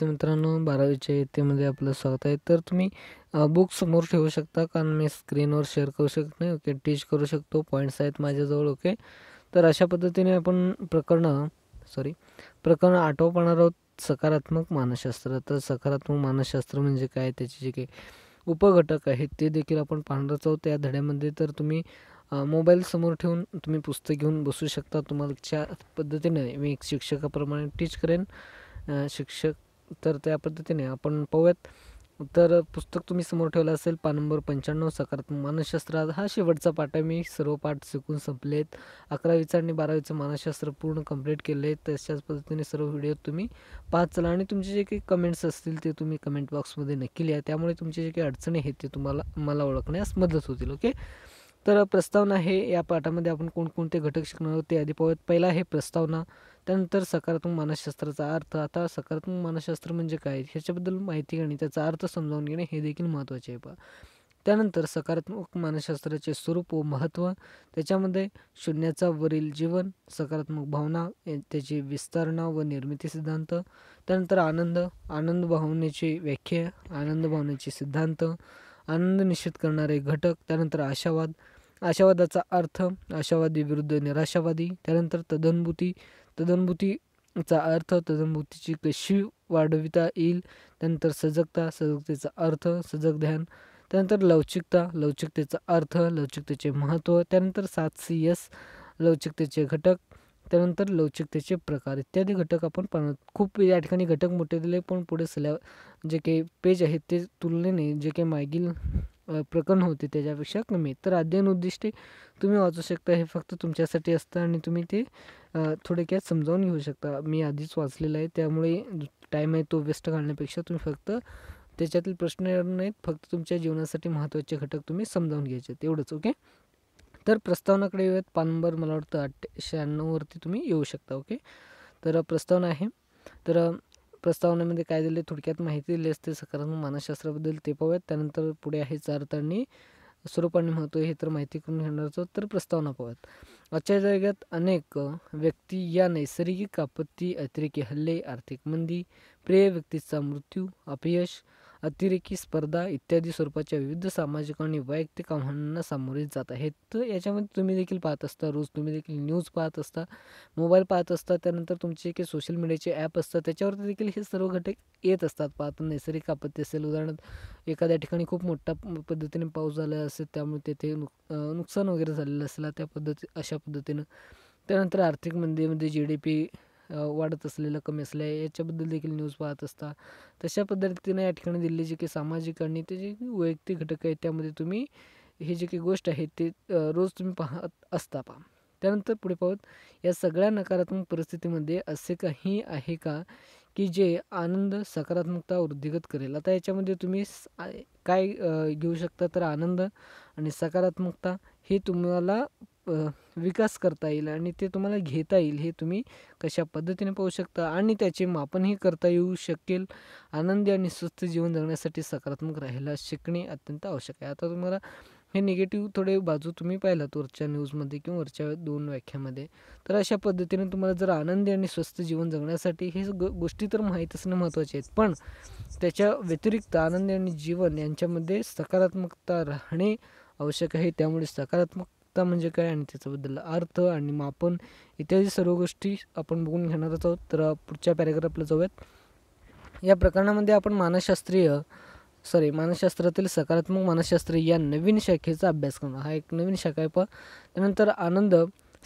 तर मित्रांनो बारावीच्या येथेमध्ये आपलं स्वागत आहे तर तुम्ही बुक समोर ठेवू शकता कारण मी स्क्रीनवर शेअर करू शकत नाही ओके टीच करू शकतो पॉईंट्स आहेत माझ्याजवळ ओके तर अशा पद्धतीने आपण प्रकरण सॉरी प्रकरण आठव पाहणार आहोत सकारात्मक मानसशास्त्र तर सकारात्मक मानसशास्त्र म्हणजे काय त्याचे जे काही उपघटक आहेत ते देखील आपण पाहणारच आहोत त्या धड्यामध्ये तर तुम्ही मोबाईल समोर ठेवून तुम्ही पुस्तक घेऊन बसू शकता तुम्हाला ज्या पद्धतीने मी एक शिक्षकाप्रमाणे टीच करेन शिक्षक तर त्या पद्धतीने आपण पाहूयात तर पुस्तक तुम्ही समोर ठेवलं असेल पान नंबर पंच्याण्णव सकारात्मक मानसशास्त्रात हा शेवटचा पाठ आहे मी सर्व पाठ शिकून संपले आहेत अकरावीचं आणि बारावीचं मानसशास्त्र पूर्ण कंप्लीट केलं आहे तशाच पद्धतीने सर्व व्हिडिओ तुम्ही पाहत चला आणि तुमचे जे काही कमेंट्स असतील ते तुम्ही कमेंट बॉक्समध्ये नक्की लिहा त्यामुळे तुमचे जे काही अडचणी आहेत ते तुम्हाला मला ओळखण्यास मदत होतील ओके तर प्रस्तावना हे या पाठामध्ये आपण कोणकोणते घटक शिकणार आहोत ते आधी पाहूयात पहिला आहे प्रस्तावना त्यानंतर सकारात्मक मानसशास्त्राचा अर्थ आता सकारात्मक मानसशास्त्र म्हणजे काय ह्याच्याबद्दल माहिती घेणे त्याचा अर्थ समजावून घेणे हे देखील महत्त्वाचे आहे पहा त्यानंतर सकारात्मक मानसशास्त्राचे स्वरूप व महत्त्व त्याच्यामध्ये शून्याचा वरील जीवन सकारात्मक भावना त्याची विस्तारणा व निर्मिती सिद्धांत त्यानंतर आनंद आनंद भावनेची व्याख्या आनंद भावनेचे सिद्धांत आनंद निश्चित करणारे घटक त्यानंतर आशावाद आशावादाचा अर्थ आशावादी विरुद्ध निराशावादी त्यानंतर तदनुभूती तदनुभूतीचा अर्थ तदनुभूतीची कशी वाढविता येईल त्यानंतर सजगता सजगतेचा अर्थ सजग ध्यान त्यानंतर लवचिकता लवचिकतेचा अर्थ लवचिकतेचे महत्त्व त्यानंतर सात सी यस लवचिकतेचे घटक त्यानंतर लवचिकतेचे प्रकार इत्यादी घटक आपण पाहणार खूप या ठिकाणी घटक मोठे दिले पण पुढे सल्या जे काही पेज आहेत ते तुलनेने जे काही मागील प्रकरण होते त्याच्यापेक्षा कमी तर अध्ययन उद्दिष्टे तुम्ही वाचू शकता हे फक्त तुमच्यासाठी असतं आणि तुम्ही ते थोडक्यात समजावून घेऊ शकता मी आधीच वाचलेलं आहे त्यामुळे टाईम आहे तो वेस्ट घालण्यापेक्षा तुम्ही फक्त त्याच्यातील प्रश्न नाहीत फक्त तुमच्या जीवनासाठी महत्त्वाचे घटक तुम्ही समजावून घ्यायचे तेवढंच ओके तर प्रस्तावनाकडे येऊयात पान नंबर मला वाटतं अठ्ठ्याण्णववरती शहाण्णववरती तुम्ही येऊ शकता ओके तर प्रस्तावना आहे तर प्रस्तावनेमध्ये काय दिले थोडक्यात माहिती दिली असते सकारात्मक मानसशास्त्राबद्दल ते पाहूयात त्यानंतर पुढे आहे चारताळणी स्वरूप आणि महत्त्व हे तर माहिती करून घेणार तर प्रस्तावना पाहूयात आजच्या जगात अनेक व्यक्ती या नैसर्गिक आपत्ती अतिरेकी हल्ले आर्थिक मंदी प्रिय व्यक्तीचा मृत्यू अपयश अतिरेकी स्पर्धा इत्यादी स्वरूपाच्या विविध सामाजिक आणि वैयक्तिक आव्हानांना सामोरे जात आहेत तर याच्यामध्ये तुम्ही देखील पाहत असता रोज तुम्ही देखील न्यूज पाहत असता मोबाईल पाहत असता त्यानंतर तुमचे काही सोशल मीडियाचे ॲप असतात त्याच्यावरती देखील हे सर्व घटक येत असतात पाहता नैसर्गिक आपत्ती असेल उदाहरणार्थ एखाद्या ठिकाणी खूप मोठ्या पद्धतीने पाऊस झाला असेल त्यामुळे तेथे नुक नुकसान वगैरे झालेलं असेल त्या पद्धती अशा पद्धतीनं त्यानंतर आर्थिक मंदीमध्ये जी डी पी वाढत असलेलं कमी असले याच्याबद्दल देखील न्यूज पाहत असता तशा पद्धतीने या ठिकाणी दिलेली जे काही सामाजिक आणि ते जे वैयक्तिक घटक आहेत त्यामध्ये तुम्ही हे जे काही गोष्ट आहे ते रोज तुम्ही पाहत असता पा त्यानंतर पुढे पाहत या सगळ्या नकारात्मक परिस्थितीमध्ये असे काही आहे का की जे आनंद सकारात्मकता वृद्धिगत करेल आता याच्यामध्ये तुम्ही काय घेऊ शकता तर आनंद आणि सकारात्मकता हे तुम्हाला विकास करता येईल आणि ते तुम्हाला घेता येईल हे तुम्ही कशा पद्धतीने पाहू शकता आणि त्याचे मापनही करता येऊ शकेल आनंदी आणि स्वस्थ जीवन जगण्यासाठी सकारात्मक राहायला शिकणे अत्यंत आवश्यक आहे आता तुम्हाला हे निगेटिव्ह थोडे बाजू तुम्ही पाहिलात वरच्या न्यूजमध्ये किंवा वरच्या दोन व्याख्यामध्ये तर अशा पद्धतीने तुम्हाला जर आनंदी आणि स्वस्थ जीवन जगण्यासाठी हे गोष्टी तर माहीत असणं महत्त्वाचे आहेत पण त्याच्या व्यतिरिक्त आनंदी आणि जीवन यांच्यामध्ये सकारात्मकता राहणे आवश्यक आहे त्यामुळे सकारात्मक सत्ता म्हणजे काय आणि त्याच्याबद्दल अर्थ आणि मापन इत्यादी सर्व गोष्टी आपण बघून घेणारच आहोत तर पुढच्या पॅरेग्राफला जाऊयात या प्रकरणामध्ये आपण मानसशास्त्रीय सॉरी मानसशास्त्रातील सकारात्मक मानसशास्त्र या नवीन शाखेचा अभ्यास करणार हा एक नवीन शाखा आहे पहा त्यानंतर आनंद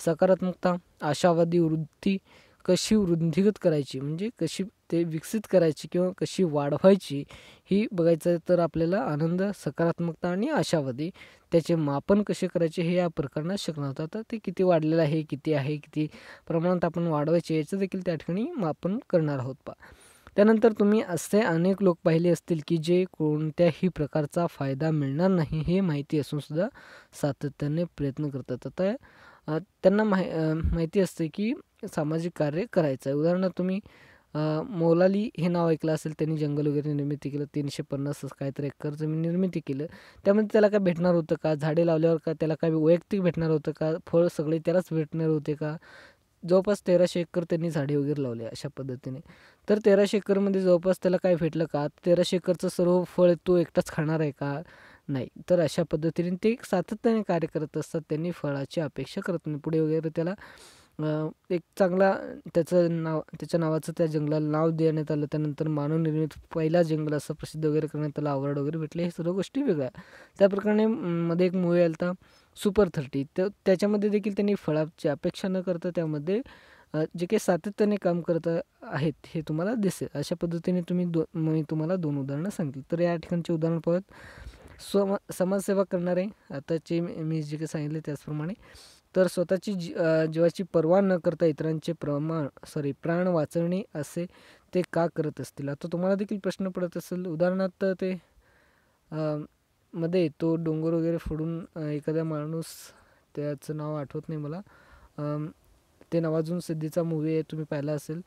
सकारात्मकता आशावादी वृत्ती कशी वृद्धिगत करायची म्हणजे कशी ते विकसित करायची किंवा कशी वाढवायची ही बघायचं तर आपल्याला आनंद सकारात्मकता आणि आशावादी त्याचे मापन कसे करायचे हे या प्रकरणात शिकणार होतं तर ते किती वाढलेलं आहे किती आहे किती प्रमाणात आपण वाढवायचे याचं देखील त्या ठिकाणी मापन करणार आहोत पा त्यानंतर तुम्ही असे अनेक लोक पाहिले असतील की जे कोणत्याही प्रकारचा फायदा मिळणार नाही हे माहिती असूनसुद्धा सातत्याने प्रयत्न करतात आता त्यांना माहि माहिती असते की सामाजिक कार्य करायचं आहे उदाहरणार्थ तुम्ही मौलाली हे नाव ऐकलं असेल त्यांनी जंगल वगैरे निर्मिती केलं तीनशे पन्नास काहीतरी एकर जमीन निर्मिती केलं त्यामध्ये त्याला काय भेटणार होतं का झाडे लावल्यावर का त्याला काय वैयक्तिक भेटणार होतं का फळ सगळे त्यालाच भेटणार होते का जवळपास तेराशे एकर त्यांनी झाडे वगैरे लावले अशा पद्धतीने तर तेराशे एकरमध्ये जवळपास त्याला काय भेटलं का तेराशे एकरचं सर्व फळ तो एकटाच खाणार आहे का नाही तर अशा पद्धतीने ते सातत्याने कार्य करत असतात त्यांनी फळाची अपेक्षा करत नाही पुढे वगैरे त्याला एक चांगला त्याचं नाव त्याच्या नावाचं त्या जंगलाला नाव देण्यात आलं त्यानंतर मानवनिर्मित पहिला जंगल असं प्रसिद्ध वगैरे करण्यात त्याला अवॉर्ड वगैरे भेटले हे सर्व गोष्टी वेगळ्या त्याप्रकारे मध्ये एक मूवी आला होता सुपर थर्टी तर त्याच्यामध्ये देखील त्यांनी फळाची अपेक्षा न करता त्यामध्ये जे काही सातत्याने काम करत आहेत हे तुम्हाला दिसेल अशा पद्धतीने तुम्ही दो मी तुम्हाला दोन उदाहरणं सांगितली तर या ठिकाणचे उदाहरण पाहत स्व समाजसेवा करणारे आताचे मी जे काही सांगितले त्याचप्रमाणे तर स्वतःची जी जीवाची पर्वा न करता इतरांचे प्रमाण सॉरी प्राण वाचवणे असे ते का करत असतील आता तुम्हाला देखील प्रश्न पडत असेल उदाहरणार्थ ते मध्ये तो डोंगर वगैरे फोडून एखादा माणूस त्याचं नाव आठवत नाही मला ते नवाजून सिद्धीचा मूवी आहे तुम्ही पाहिला असेल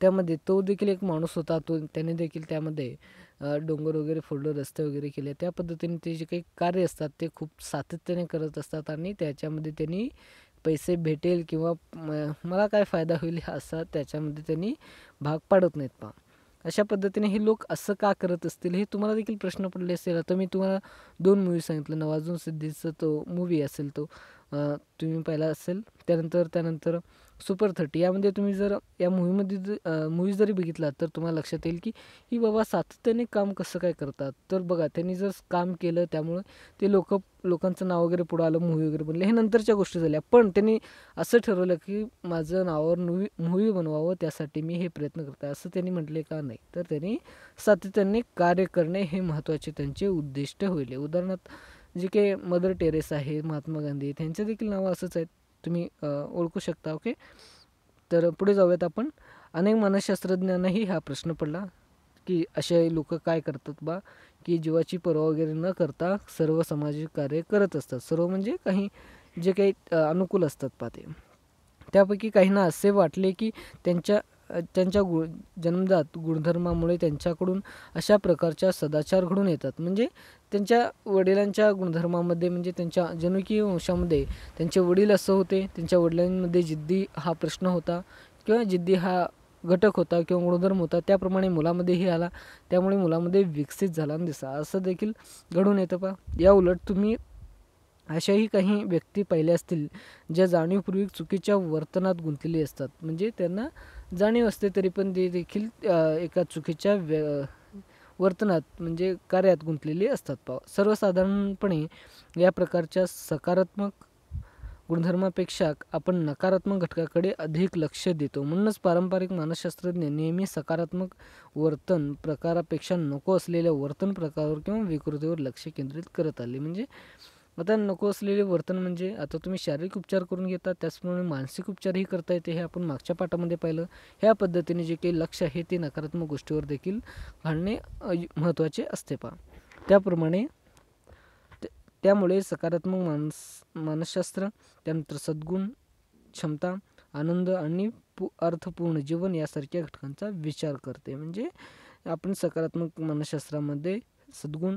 त्यामध्ये तो देखील एक माणूस होता तो त्याने देखील त्यामध्ये डोंगर वगैरे फोडलं रस्ते वगैरे केले त्या पद्धतीने ते जे काही कार्य असतात ते खूप सातत्याने करत असतात आणि त्याच्यामध्ये त्यांनी पैसे भेटेल किंवा मला काय फायदा होईल असा त्याच्यामध्ये त्यांनी भाग पाडत नाहीत पा अशा पद्धतीने हे लोक असं का करत असतील हे तुम्हाला देखील प्रश्न पडले असेल आता मी तुम्हाला दोन मूवी सांगितलं नवाजून सिद्धीचा तो मूवी असेल तो तुम्ही पाहिला असेल त्यानंतर त्यानंतर सुपर थर्टी यामध्ये तुम्ही जर या मूवीमध्ये जर मूवी जरी बघितलात तर तुम्हाला लक्षात येईल की ही बाबा सातत्याने काम कसं काय करतात तर बघा त्यांनी जर काम केलं त्यामुळे ते लोक लोकांचं नाव वगैरे पुढं आलं मूवी वगैरे बनले हे नंतरच्या गोष्टी झाल्या पण त्यांनी असं ठरवलं की माझं नावावर मूवी मूवी बनवावं त्यासाठी मी हे प्रयत्न करत असं त्यांनी म्हटले का नाही तर त्यांनी सातत्याने कार्य करणे हे महत्त्वाचे त्यांचे उद्दिष्ट होईल उदाहरणार्थ जे काही मदर टेरेस आहे महात्मा गांधी त्यांचे देखील नावं असंच आहेत तुम्ही ओळखू शकता ओके तर पुढे जाऊयात आपण अनेक मानसशास्त्रज्ञांनाही हा प्रश्न पडला की असे लोक काय करतात बा की जीवाची पर्वा वगैरे न करता सर्व सामाजिक कार्य करत असतात सर्व म्हणजे काही जे काही अनुकूल असतात पाते त्यापैकी काहींना असे वाटले की त्यांच्या त्यांच्या गु जन्मजात गुणधर्मामुळे त्यांच्याकडून अशा प्रकारच्या सदाचार घडून येतात म्हणजे त्यांच्या वडिलांच्या गुणधर्मामध्ये म्हणजे त्यांच्या जनुकीय वंशामध्ये त्यांचे वडील असं होते त्यांच्या वडिलांमध्ये जिद्दी हा प्रश्न होता किंवा जिद्दी हा घटक होता किंवा गुणधर्म होता त्याप्रमाणे मुलामध्येही आला त्यामुळे मुलामध्ये विकसित झाला दिसा असं देखील घडून येतं पा या उलट तुम्ही अशाही काही व्यक्ती पाहिल्या असतील ज्या जाणीवपूर्वी चुकीच्या वर्तनात गुंतलेली असतात म्हणजे त्यांना जाणीव असते तरी पण ते देखील एका चुकीच्या व्य वर्तनात म्हणजे कार्यात गुंतलेली असतात पाव सर्वसाधारणपणे या प्रकारच्या सकारात्मक गुणधर्मापेक्षा आपण नकारात्मक घटकाकडे अधिक लक्ष देतो म्हणूनच पारंपरिक मानसशास्त्रज्ञ नेहमी सकारात्मक वर्तन प्रकारापेक्षा नको असलेल्या वर्तन प्रकारावर किंवा विकृतीवर लक्ष केंद्रित करत आले म्हणजे आता नको असलेले वर्तन म्हणजे आता तुम्ही शारीरिक उपचार करून घेता त्याचप्रमाणे मानसिक उपचारही करता येते हे आपण मागच्या पाठामध्ये पाहिलं ह्या पद्धतीने जे काही लक्ष आहे ते नकारात्मक गोष्टीवर देखील घालणे महत्त्वाचे असते पा त्याप्रमाणे त्यामुळे सकारात्मक मानस मानसशास्त्र त्यानंतर सद्गुण क्षमता आनंद आणि अर्थपूर्ण जीवन यासारख्या घटकांचा विचार करते म्हणजे आपण सकारात्मक मानसशास्त्रामध्ये सद्गुण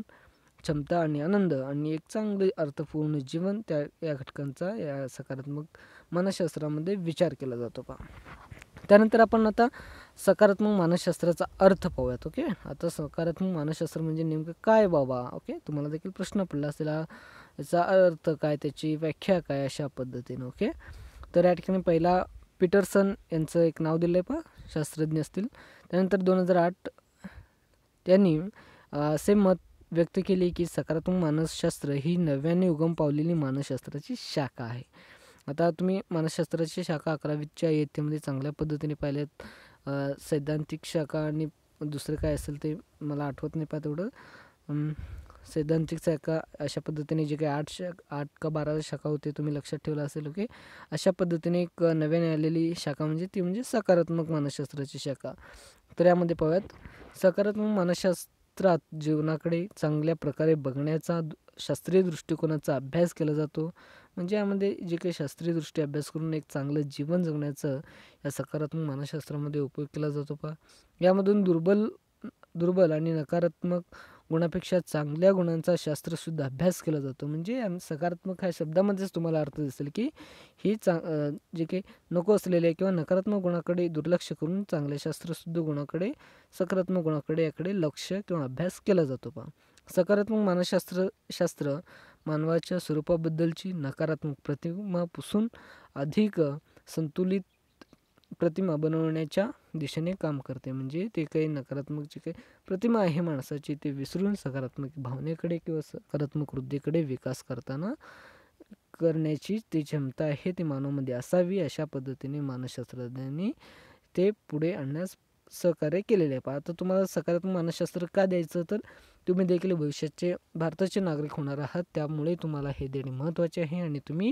क्षमता आणि आनंद आणि एक चांगले अर्थपूर्ण जीवन त्या या घटकांचा या सकारात्मक मानसशास्त्रामध्ये विचार केला जातो पा त्यानंतर आपण आता सकारात्मक मानसशास्त्राचा अर्थ पाहूयात ओके आता सकारात्मक मानसशास्त्र म्हणजे नेमकं काय बाबा ओके तुम्हाला देखील प्रश्न पडला असेल याचा अर्थ काय त्याची व्याख्या काय अशा पद्धतीने ओके तर या ठिकाणी पहिला पीटरसन यांचं एक नाव दिलं आहे पहा शास्त्रज्ञ असतील त्यानंतर दोन हजार आठ त्यांनी असे मत व्यक्त केले की सकारात्मक मानसशास्त्र ही नव्याने उगम पावलेली मानसशास्त्राची शाखा आहे आता तुम्ही मानसशास्त्राची शाखा अकरावीच्या इयत्तेमध्ये चांगल्या पद्धतीने पाहिल्यात सैद्धांतिक शाखा आणि दुसरं काय असेल ते मला आठवत नाही पाहत तेवढं सैद्धांतिक शाखा अशा पद्धतीने जे काही आठ शाखा आठ का बारा शाखा होते तुम्ही लक्षात ठेवलं असेल ओके अशा पद्धतीने एक नव्याने आलेली शाखा म्हणजे ती म्हणजे सकारात्मक मानसशास्त्राची शाखा तर यामध्ये पाहूयात सकारात्मक मानसशास्त्र शास्त्रात जीवनाकडे चांगल्या प्रकारे बघण्याचा शास्त्रीय दृष्टिकोनाचा अभ्यास केला जातो म्हणजे यामध्ये जे काही शास्त्रीय दृष्टी अभ्यास करून एक चांगलं जीवन जगण्याचं या सकारात्मक मानसशास्त्रामध्ये उपयोग केला जातो पहा यामधून दुर्बल दुर्बल आणि नकारात्मक गुणापेक्षा चांगल्या गुणांचा शास्त्रशुद्ध अभ्यास केला जातो म्हणजे सकारात्मक ह्या शब्दामध्येच तुम्हाला अर्थ दिसेल की ही चां जे काही नको असलेले किंवा नकारात्मक गुणाकडे दुर्लक्ष करून चांगल्या शास्त्रशुद्ध गुणाकडे सकारात्मक गुणाकडे याकडे लक्ष किंवा अभ्यास केला जातो पहा सकारात्मक मानसशास्त्र शास्त्र मानवाच्या स्वरूपाबद्दलची नकारात्मक प्रतिमा पुसून अधिक संतुलित प्रतिमा बनवण्याच्या दिशेने काम करते म्हणजे ते काही नकारात्मक जे काही प्रतिमा आहे माणसाची ते विसरून सकारात्मक भावनेकडे किंवा सकारात्मक वृद्धीकडे विकास करताना करण्याची ती क्षमता आहे ती मानवामध्ये असावी अशा पद्धतीने मानसशास्त्रज्ञांनी ते पुढे आणण्यास सहकार्य केलेले आहे आता तुम्हाला सकारात्मक मानसशास्त्र का द्यायचं तर तुम्ही देखील भविष्याचे भारताचे नागरिक होणार आहात त्यामुळे तुम्हाला हे देणे महत्त्वाचे आहे आणि तुम्ही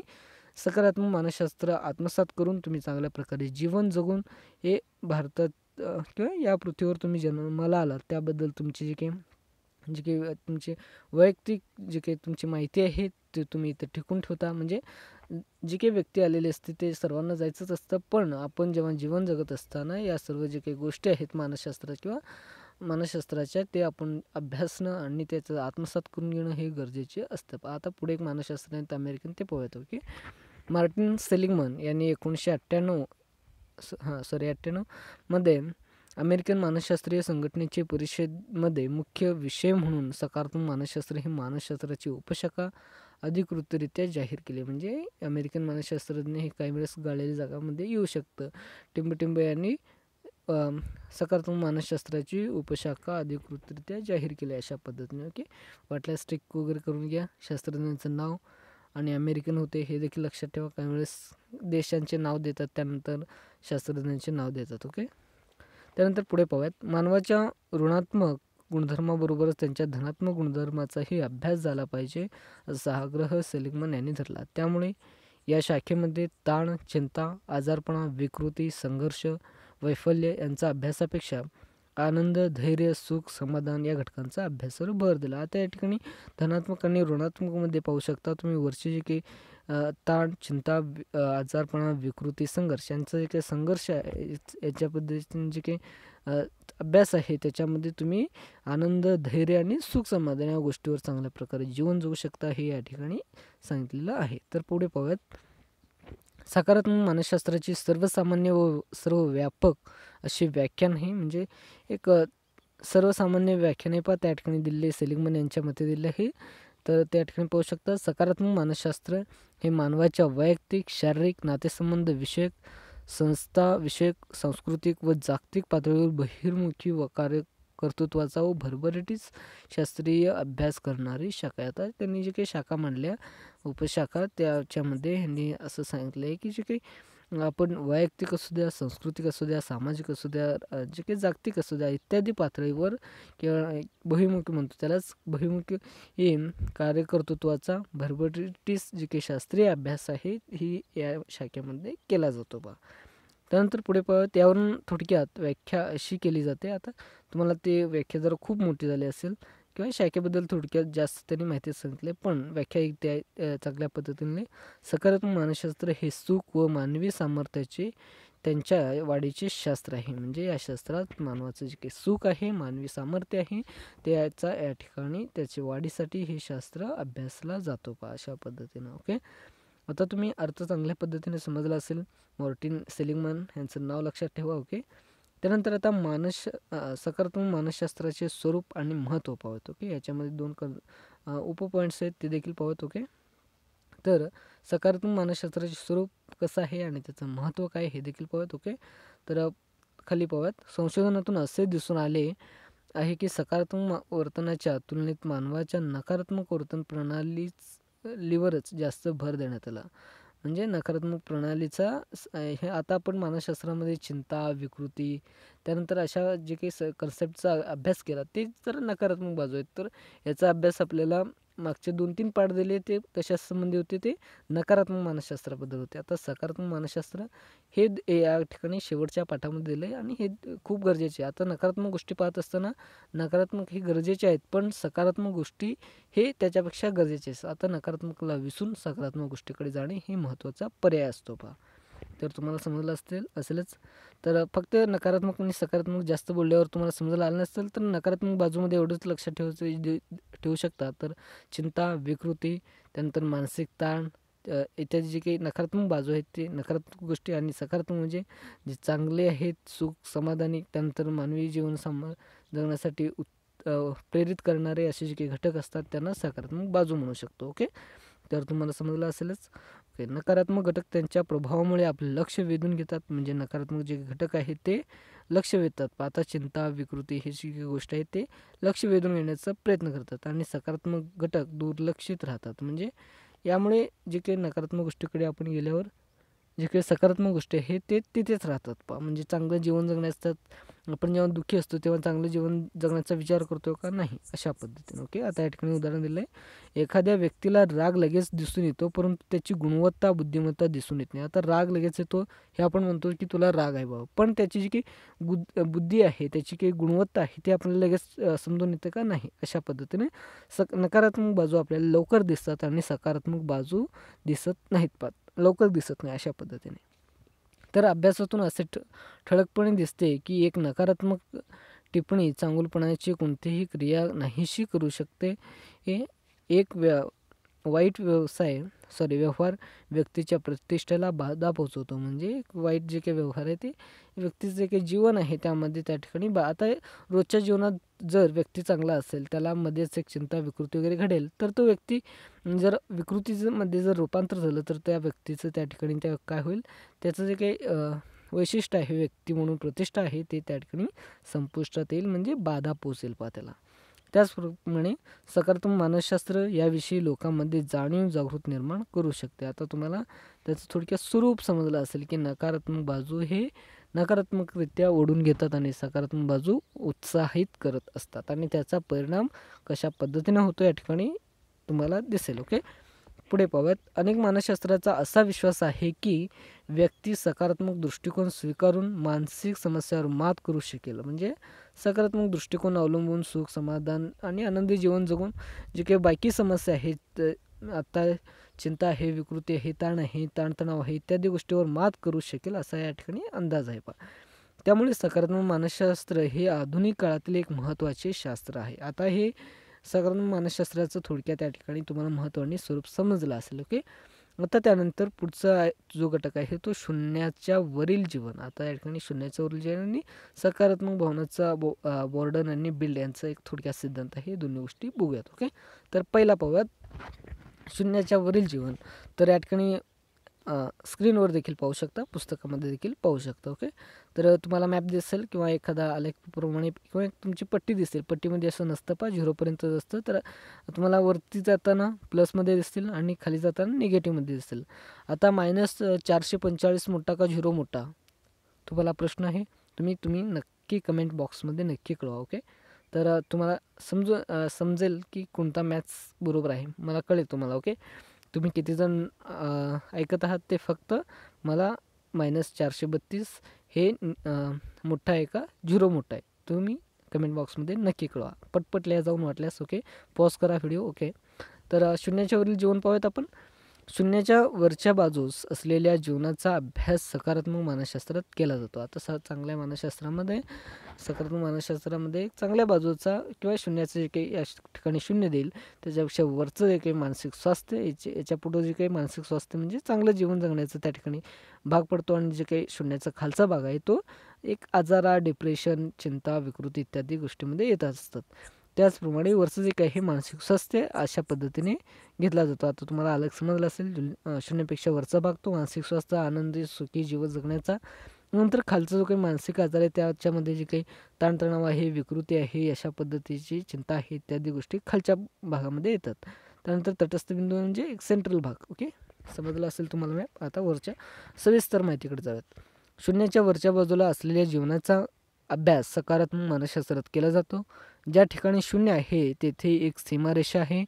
सकारात्मक मानसशास्त्र आत्मसात करून तुम्ही चांगल्या प्रकारे जीवन जगून हे भारतात किंवा या पृथ्वीवर तुम्ही जन्माला आलात त्याबद्दल तुमचे जे काही जे काही तुमचे वैयक्तिक जे काही तुमची माहिती आहे ते तुम्ही इथं टिकून ठेवता म्हणजे जे काही व्यक्ती आलेली असते ते सर्वांना जायचंच असतं पण आपण जेव्हा जीवन जगत असताना या सर्व जे काही गोष्टी आहेत मानसशास्त्र किंवा मानसशास्त्राच्या ते आपण अभ्यासणं आणि त्याचं आत्मसात करून घेणं हे गरजेचे असतं आता पुढे एक मानसशास्त्रज्ञ अमेरिकन ते पोहतो की मार्टिन सेलिंगमन यांनी एकोणीसशे अठ्ठ्याण्णव स हां सॉरी अठ्ठ्याण्णवमध्ये अमेरिकन मानसशास्त्रीय संघटनेचे परिषदमध्ये मुख्य विषय म्हणून सकारात्मक मानसशास्त्र हे मानसशास्त्राची उपशाखा अधिकृतरित्या जाहीर केली म्हणजे अमेरिकन मानसशास्त्रज्ञ हे काही वेळेस गाळलेल्या जागामध्ये येऊ शकतं टिंबटिंब यांनी सकारात्मक मानसशास्त्राची उपशाखा अधिकृतरित्या जाहीर केली अशा पद्धतीने ओके वाटल्यास ट्रिक वगैरे करून घ्या शास्त्रज्ञांचं नाव आणि अमेरिकन होते हे देखील लक्षात ठेवा काही वेळेस देशांचे नाव देतात त्यानंतर शास्त्रज्ञांचे नाव देतात ओके त्यानंतर पुढे पाहूयात मानवाच्या ऋणात्मक गुणधर्माबरोबरच त्यांच्या धनात्मक गुणधर्माचाही अभ्यास झाला पाहिजे असा आग्रह सलिगमन यांनी धरला त्यामुळे या शाखेमध्ये ताण चिंता आजारपणा विकृती संघर्ष वैफल्य यांचा अभ्यासापेक्षा आनंद धैर्य सुख समाधान या घटकांचा अभ्यासावर भर दिला आता या ठिकाणी धनात्मक आणि ऋणात्मकमध्ये पाहू शकता तुम्ही वरचे जे काही ताण चिंता आजारपणा विकृती संघर्ष यांचं जे काही संघर्ष आहे याच्या पद्धतीने जे काही अभ्यास आहे त्याच्यामध्ये तुम्ही आनंद धैर्य आणि सुख समाधान या गोष्टीवर चांगल्या प्रकारे जीवन जगू शकता हे या ठिकाणी सांगितलेलं आहे तर पुढे पाहूयात सकारात्मक मानसशास्त्राची सर्वसामान्य व सर्वव्यापक अशी व्याख्यान हे म्हणजे एक सर्वसामान्य व्याख्यान आहे पहा त्या ठिकाणी दिले सेलिंगमन यांच्या मते दिले आहे तर त्या ठिकाणी पाहू शकता सकारात्मक मानसशास्त्र हे मानवाच्या वैयक्तिक शारीरिक नातेसंबंध विषयक संस्था विषयक सांस्कृतिक व जागतिक पातळीवर बहिर्मुखी व कार्य कर्तृत्वाचा व भरभरटीच शास्त्रीय अभ्यास करणारी शाखा आता त्यांनी जे काही शाखा मांडल्या उपशाखा त्याच्यामध्ये ह्यांनी असं सांगितलं आहे की जे काही आपण वैयक्तिक असू द्या सांस्कृतिक असू द्या सामाजिक असू द्या जे काही जागतिक असू द्या इत्यादी पातळीवर किंवा बहिमुखी म्हणतो त्यालाच बहिमुखी हे कार्यकर्तृत्वाचा भरभरटीस जे काही शास्त्रीय अभ्यास आहे ही या शाखेमध्ये केला जातो बा त्यानंतर पुढे प त्यावरून थोडक्यात व्याख्या अशी केली जाते आता तुम्हाला ते व्याख्या जर खूप मोठी झाली असेल किंवा शाखेबद्दल थोडक्यात जास्त त्यांनी माहिती सांगितले पण व्याख्या एक त्या चांगल्या पद्धतीने सकारात्मक मानसशास्त्र हे सुख व मानवी सामर्थ्याचे त्यांच्या वाढीचे शास्त्र आहे म्हणजे या शास्त्रात मानवाचं जे काही सुख आहे मानवी सामर्थ्य आहे त्याचा या ठिकाणी त्याच्या वाढीसाठी हे शास्त्र अभ्यासला जातो पा अशा पद्धतीनं ओके आता तुम्ही अर्थ चांगल्या पद्धतीने समजला असेल मॉर्टिन सेलिंगमन यांचं नाव लक्षात ठेवा ओके त्यानंतर आता मानस सकारात्मक मानसशास्त्राचे स्वरूप आणि महत्त्व पाहत ओके याच्यामध्ये दोन क उप पॉईंट्स आहेत ते देखील पाहत ओके तर सकारात्मक मानसशास्त्राचे स्वरूप कसं आहे आणि त्याचं महत्त्व काय हे देखील पाहत ओके तर खाली पाहत संशोधनातून असे दिसून आले आहे की सकारात्मक वर्तनाच्या तुलनेत मानवाच्या नकारात्मक वर्तन प्रणालीच लिवरच जास्त भर देण्यात आला म्हणजे नकारात्मक प्रणालीचा हे आता आपण मानसशास्त्रामध्ये चिंता विकृती त्यानंतर अशा जे काही स कन्सेप्टचा अभ्यास केला ते जर नकारात्मक बाजू आहेत तर याचा अभ्यास आपल्याला मागचे दोन तीन पाठ दिले ते संबंधी होते ते नकारात्मक मानसशास्त्राबद्दल होते आता सकारात्मक मानसशास्त्र हे या ठिकाणी शेवटच्या पाठामध्ये दिलं आहे आणि हे खूप गरजेचे आहे आता नकारात्मक गोष्टी पाहत असताना नकारात्मक हे गरजेचे आहेत पण सकारात्मक गोष्टी हे त्याच्यापेक्षा गरजेचे आता नकारात्मकला विसून सकारात्मक गोष्टीकडे जाणे हे महत्त्वाचा पर्याय असतो पहा तर तुम्हाला समजलं असेल असेलच तर फक्त नकारात्मक आणि सकारात्मक जास्त बोलल्यावर तुम्हाला समजायला आलं नसेल तर नकारात्मक बाजूमध्ये एवढंच लक्षात ठेवायचं ठेवू शकता तर चिंता विकृती त्यानंतर मानसिक ताण इत्यादी जे काही नकारात्मक बाजू आहेत ते नकारात्मक गोष्टी आणि सकारात्मक म्हणजे जे चांगले आहेत सुख समाधानी त्यानंतर मानवी जीवन सम जगण्यासाठी उत् प्रेरित करणारे असे जे काही घटक असतात त्यांना सकारात्मक बाजू म्हणू शकतो ओके तर तुम्हाला समजलं असेलच ओके नकारात्मक घटक त्यांच्या प्रभावामुळे आपलं लक्ष वेधून घेतात म्हणजे नकारात्मक जे घटक आहे ते लक्ष वेधतात पाता चिंता विकृती हे जी गोष्ट आहे ते लक्ष वेधून घेण्याचा प्रयत्न करतात आणि सकारात्मक घटक दुर्लक्षित राहतात म्हणजे यामुळे जे काही नकारात्मक गोष्टीकडे आपण गेल्यावर जे काही सकारात्मक गोष्टी आहे ते तिथेच राहतात पा म्हणजे चांगलं जीवन जगण्याचं आपण जेव्हा दुःखी असतो तेव्हा चांगलं जीवन जगण्याचा विचार करतो का नाही अशा पद्धतीने ओके आता या ठिकाणी उदाहरण दिलं आहे एखाद्या व्यक्तीला राग लगेच दिसून येतो परंतु त्याची गुणवत्ता बुद्धिमत्ता दिसून येत नाही आता राग लगेच येतो हे आपण म्हणतो की तुला राग आहे बाबा पण त्याची जी काही बुद्ध बुद्धी आहे त्याची काही गुणवत्ता आहे ती आपल्याला लगेच समजून येते का नाही अशा पद्धतीने सक नकारात्मक बाजू आपल्याला लवकर दिसतात आणि सकारात्मक बाजू दिसत नाहीत पा लवकर दिसत नाही अशा पद्धतीने तर अभ्यासातून असे ठ ठळकपणे दिसते की एक नकारात्मक टिप्पणी चांगुलपणाची कोणतीही क्रिया नाहीशी करू शकते हे एक व्य वाईट व्यवसाय सॉरी व्यवहार व्यक्तीच्या प्रतिष्ठेला बाधा पोचवतो म्हणजे वाईट जे काही व्यवहार आहे ते व्यक्तीचं जे काही जीवन आहे त्यामध्ये त्या ठिकाणी बा आता रोजच्या जीवनात जर व्यक्ती चांगला असेल त्याला मध्येच एक चिंता विकृती वगैरे घडेल तर तो व्यक्ती जर विकृतीमध्ये जर रूपांतर झालं तर त्या व्यक्तीचं त्या ठिकाणी त्या काय होईल त्याचं जे काही वैशिष्ट्य आहे व्यक्ती म्हणून प्रतिष्ठा आहे ते त्या ठिकाणी संपुष्टात येईल म्हणजे बाधा पोचेल पा त्याला त्याचप्रमाणे सकारात्मक मानसशास्त्र याविषयी लोकांमध्ये जाणीव जागृत निर्माण करू शकते आता तुम्हाला त्याचं थोडक्यात स्वरूप समजलं असेल की नकारात्मक बाजू हे नकारात्मकरित्या ओढून घेतात आणि सकारात्मक बाजू उत्साहित करत असतात आणि त्याचा परिणाम कशा पद्धतीनं होतो या ठिकाणी तुम्हाला दिसेल ओके पुढे पाहूयात अनेक मानसशास्त्राचा असा विश्वास आहे की व्यक्ती सकारात्मक दृष्टिकोन स्वीकारून मानसिक समस्यावर मात करू शकेल म्हणजे सकारात्मक दृष्टिकोन अवलंबून सुख समाधान आणि आनंदी जीवन जगून जे काही बाकी समस्या आहेत आत्ता चिंता आहे विकृती आहे ताण आहे ताणतणाव आहे इत्यादी गोष्टीवर मात करू शकेल असा या ठिकाणी अंदाज आहे पा त्यामुळे सकारात्मक मानसशास्त्र हे आधुनिक काळातील एक महत्त्वाचे शास्त्र आहे आता हे साधारण मानसशास्त्राचं थोडक्यात त्या ठिकाणी तुम्हाला महत्त्वाचे स्वरूप समजलं असेल ओके आता त्यानंतर पुढचा जो घटक आहे तो शून्याच्या वरील जीवन आता या ठिकाणी शून्याच्या वरील जीवन आणि सकारात्मक भावनाचा बो बॉर्डन आणि बिल्ड यांचा एक थोडक्यात सिद्धांत आहे दोन्ही गोष्टी बघूयात ओके तर पहिला पाहूयात शून्याच्या वरील जीवन तर या ठिकाणी स्क्रीनवर देखील पाहू शकता पुस्तकामध्ये देखील पाहू शकता ओके तर तुम्हाला मॅप दिसेल किंवा एखादा आलेखप्रमाणे किंवा एक तुमची पट्टी दिसेल पट्टीमध्ये असं नसतं पा झिरोपर्यंत असतं तर तुम्हाला वरती जाताना प्लसमध्ये दिसतील आणि खाली जाताना निगेटिव्हमध्ये दिसतील आता मायनस चारशे पंचेचाळीस मोठा का झिरो मोठा तुम्हाला प्रश्न आहे तुम्ही तुम्ही नक्की कमेंट बॉक्समध्ये नक्की कळवा ओके तर तुम्हाला समजू समजेल की कोणता मॅथ्स बरोबर आहे मला कळेल तुम्हाला ओके तुम्ही कितीजण ऐकत आहात ते फक्त मला मायनस चारशे बत्तीस हे मोठा आहे का झिरो मोठं आहे तुम्ही कमेंट बॉक्समध्ये नक्की कळवा पटपटल्या जाऊन वाटल्यास ओके पॉज करा व्हिडिओ ओके तर शून्याच्यावरील जीवन पाहूयात आपण शून्याच्या वरच्या बाजूस असलेल्या जीवनाचा अभ्यास सकारात्मक मानसशास्त्रात केला जातो आता स चांगल्या मानसशास्त्रामध्ये सकारात्मक मानसशास्त्रामध्ये चांगल्या बाजूचा किंवा शून्याचं जे काही या ठिकाणी शून्य देईल त्याच्यापेक्षा वरचं जे काही मानसिक स्वास्थ्य याचे याच्यापुढं जे काही मानसिक स्वास्थ्य म्हणजे चांगलं जीवन जगण्याचं त्या ठिकाणी भाग पडतो आणि जे काही शून्याचा खालचा भाग आहे तो एक आजारा डिप्रेशन चिंता विकृती इत्यादी गोष्टीमध्ये येत असतात त्याचप्रमाणे वरचं जे काही हे मानसिक स्वास्थ्य अशा पद्धतीने घेतला जातो आता तुम्हाला अलग समजलं असेल शून्यपेक्षा वरचा भाग तो मानसिक स्वास्थ्य आनंदी सुखी जीव जगण्याचा नंतर खालचा जो काही मानसिक आजार आहे त्याच्यामध्ये जे काही ताणतणाव आहे विकृती आहे अशा पद्धतीची चिंता आहे इत्यादी गोष्टी खालच्या भागामध्ये येतात त्यानंतर तटस्थ बिंदू म्हणजे एक सेंट्रल भाग ओके समजला असेल तुम्हाला मॅप आता वरच्या सविस्तर माहितीकडे जाऊयात शून्याच्या वरच्या बाजूला असलेल्या जीवनाचा अभ्यास सकारात्मक मानसशास्त्रात केला जातो ज्या ठिकाणी शून्य आहे तेथे एक सीमारेषा आहे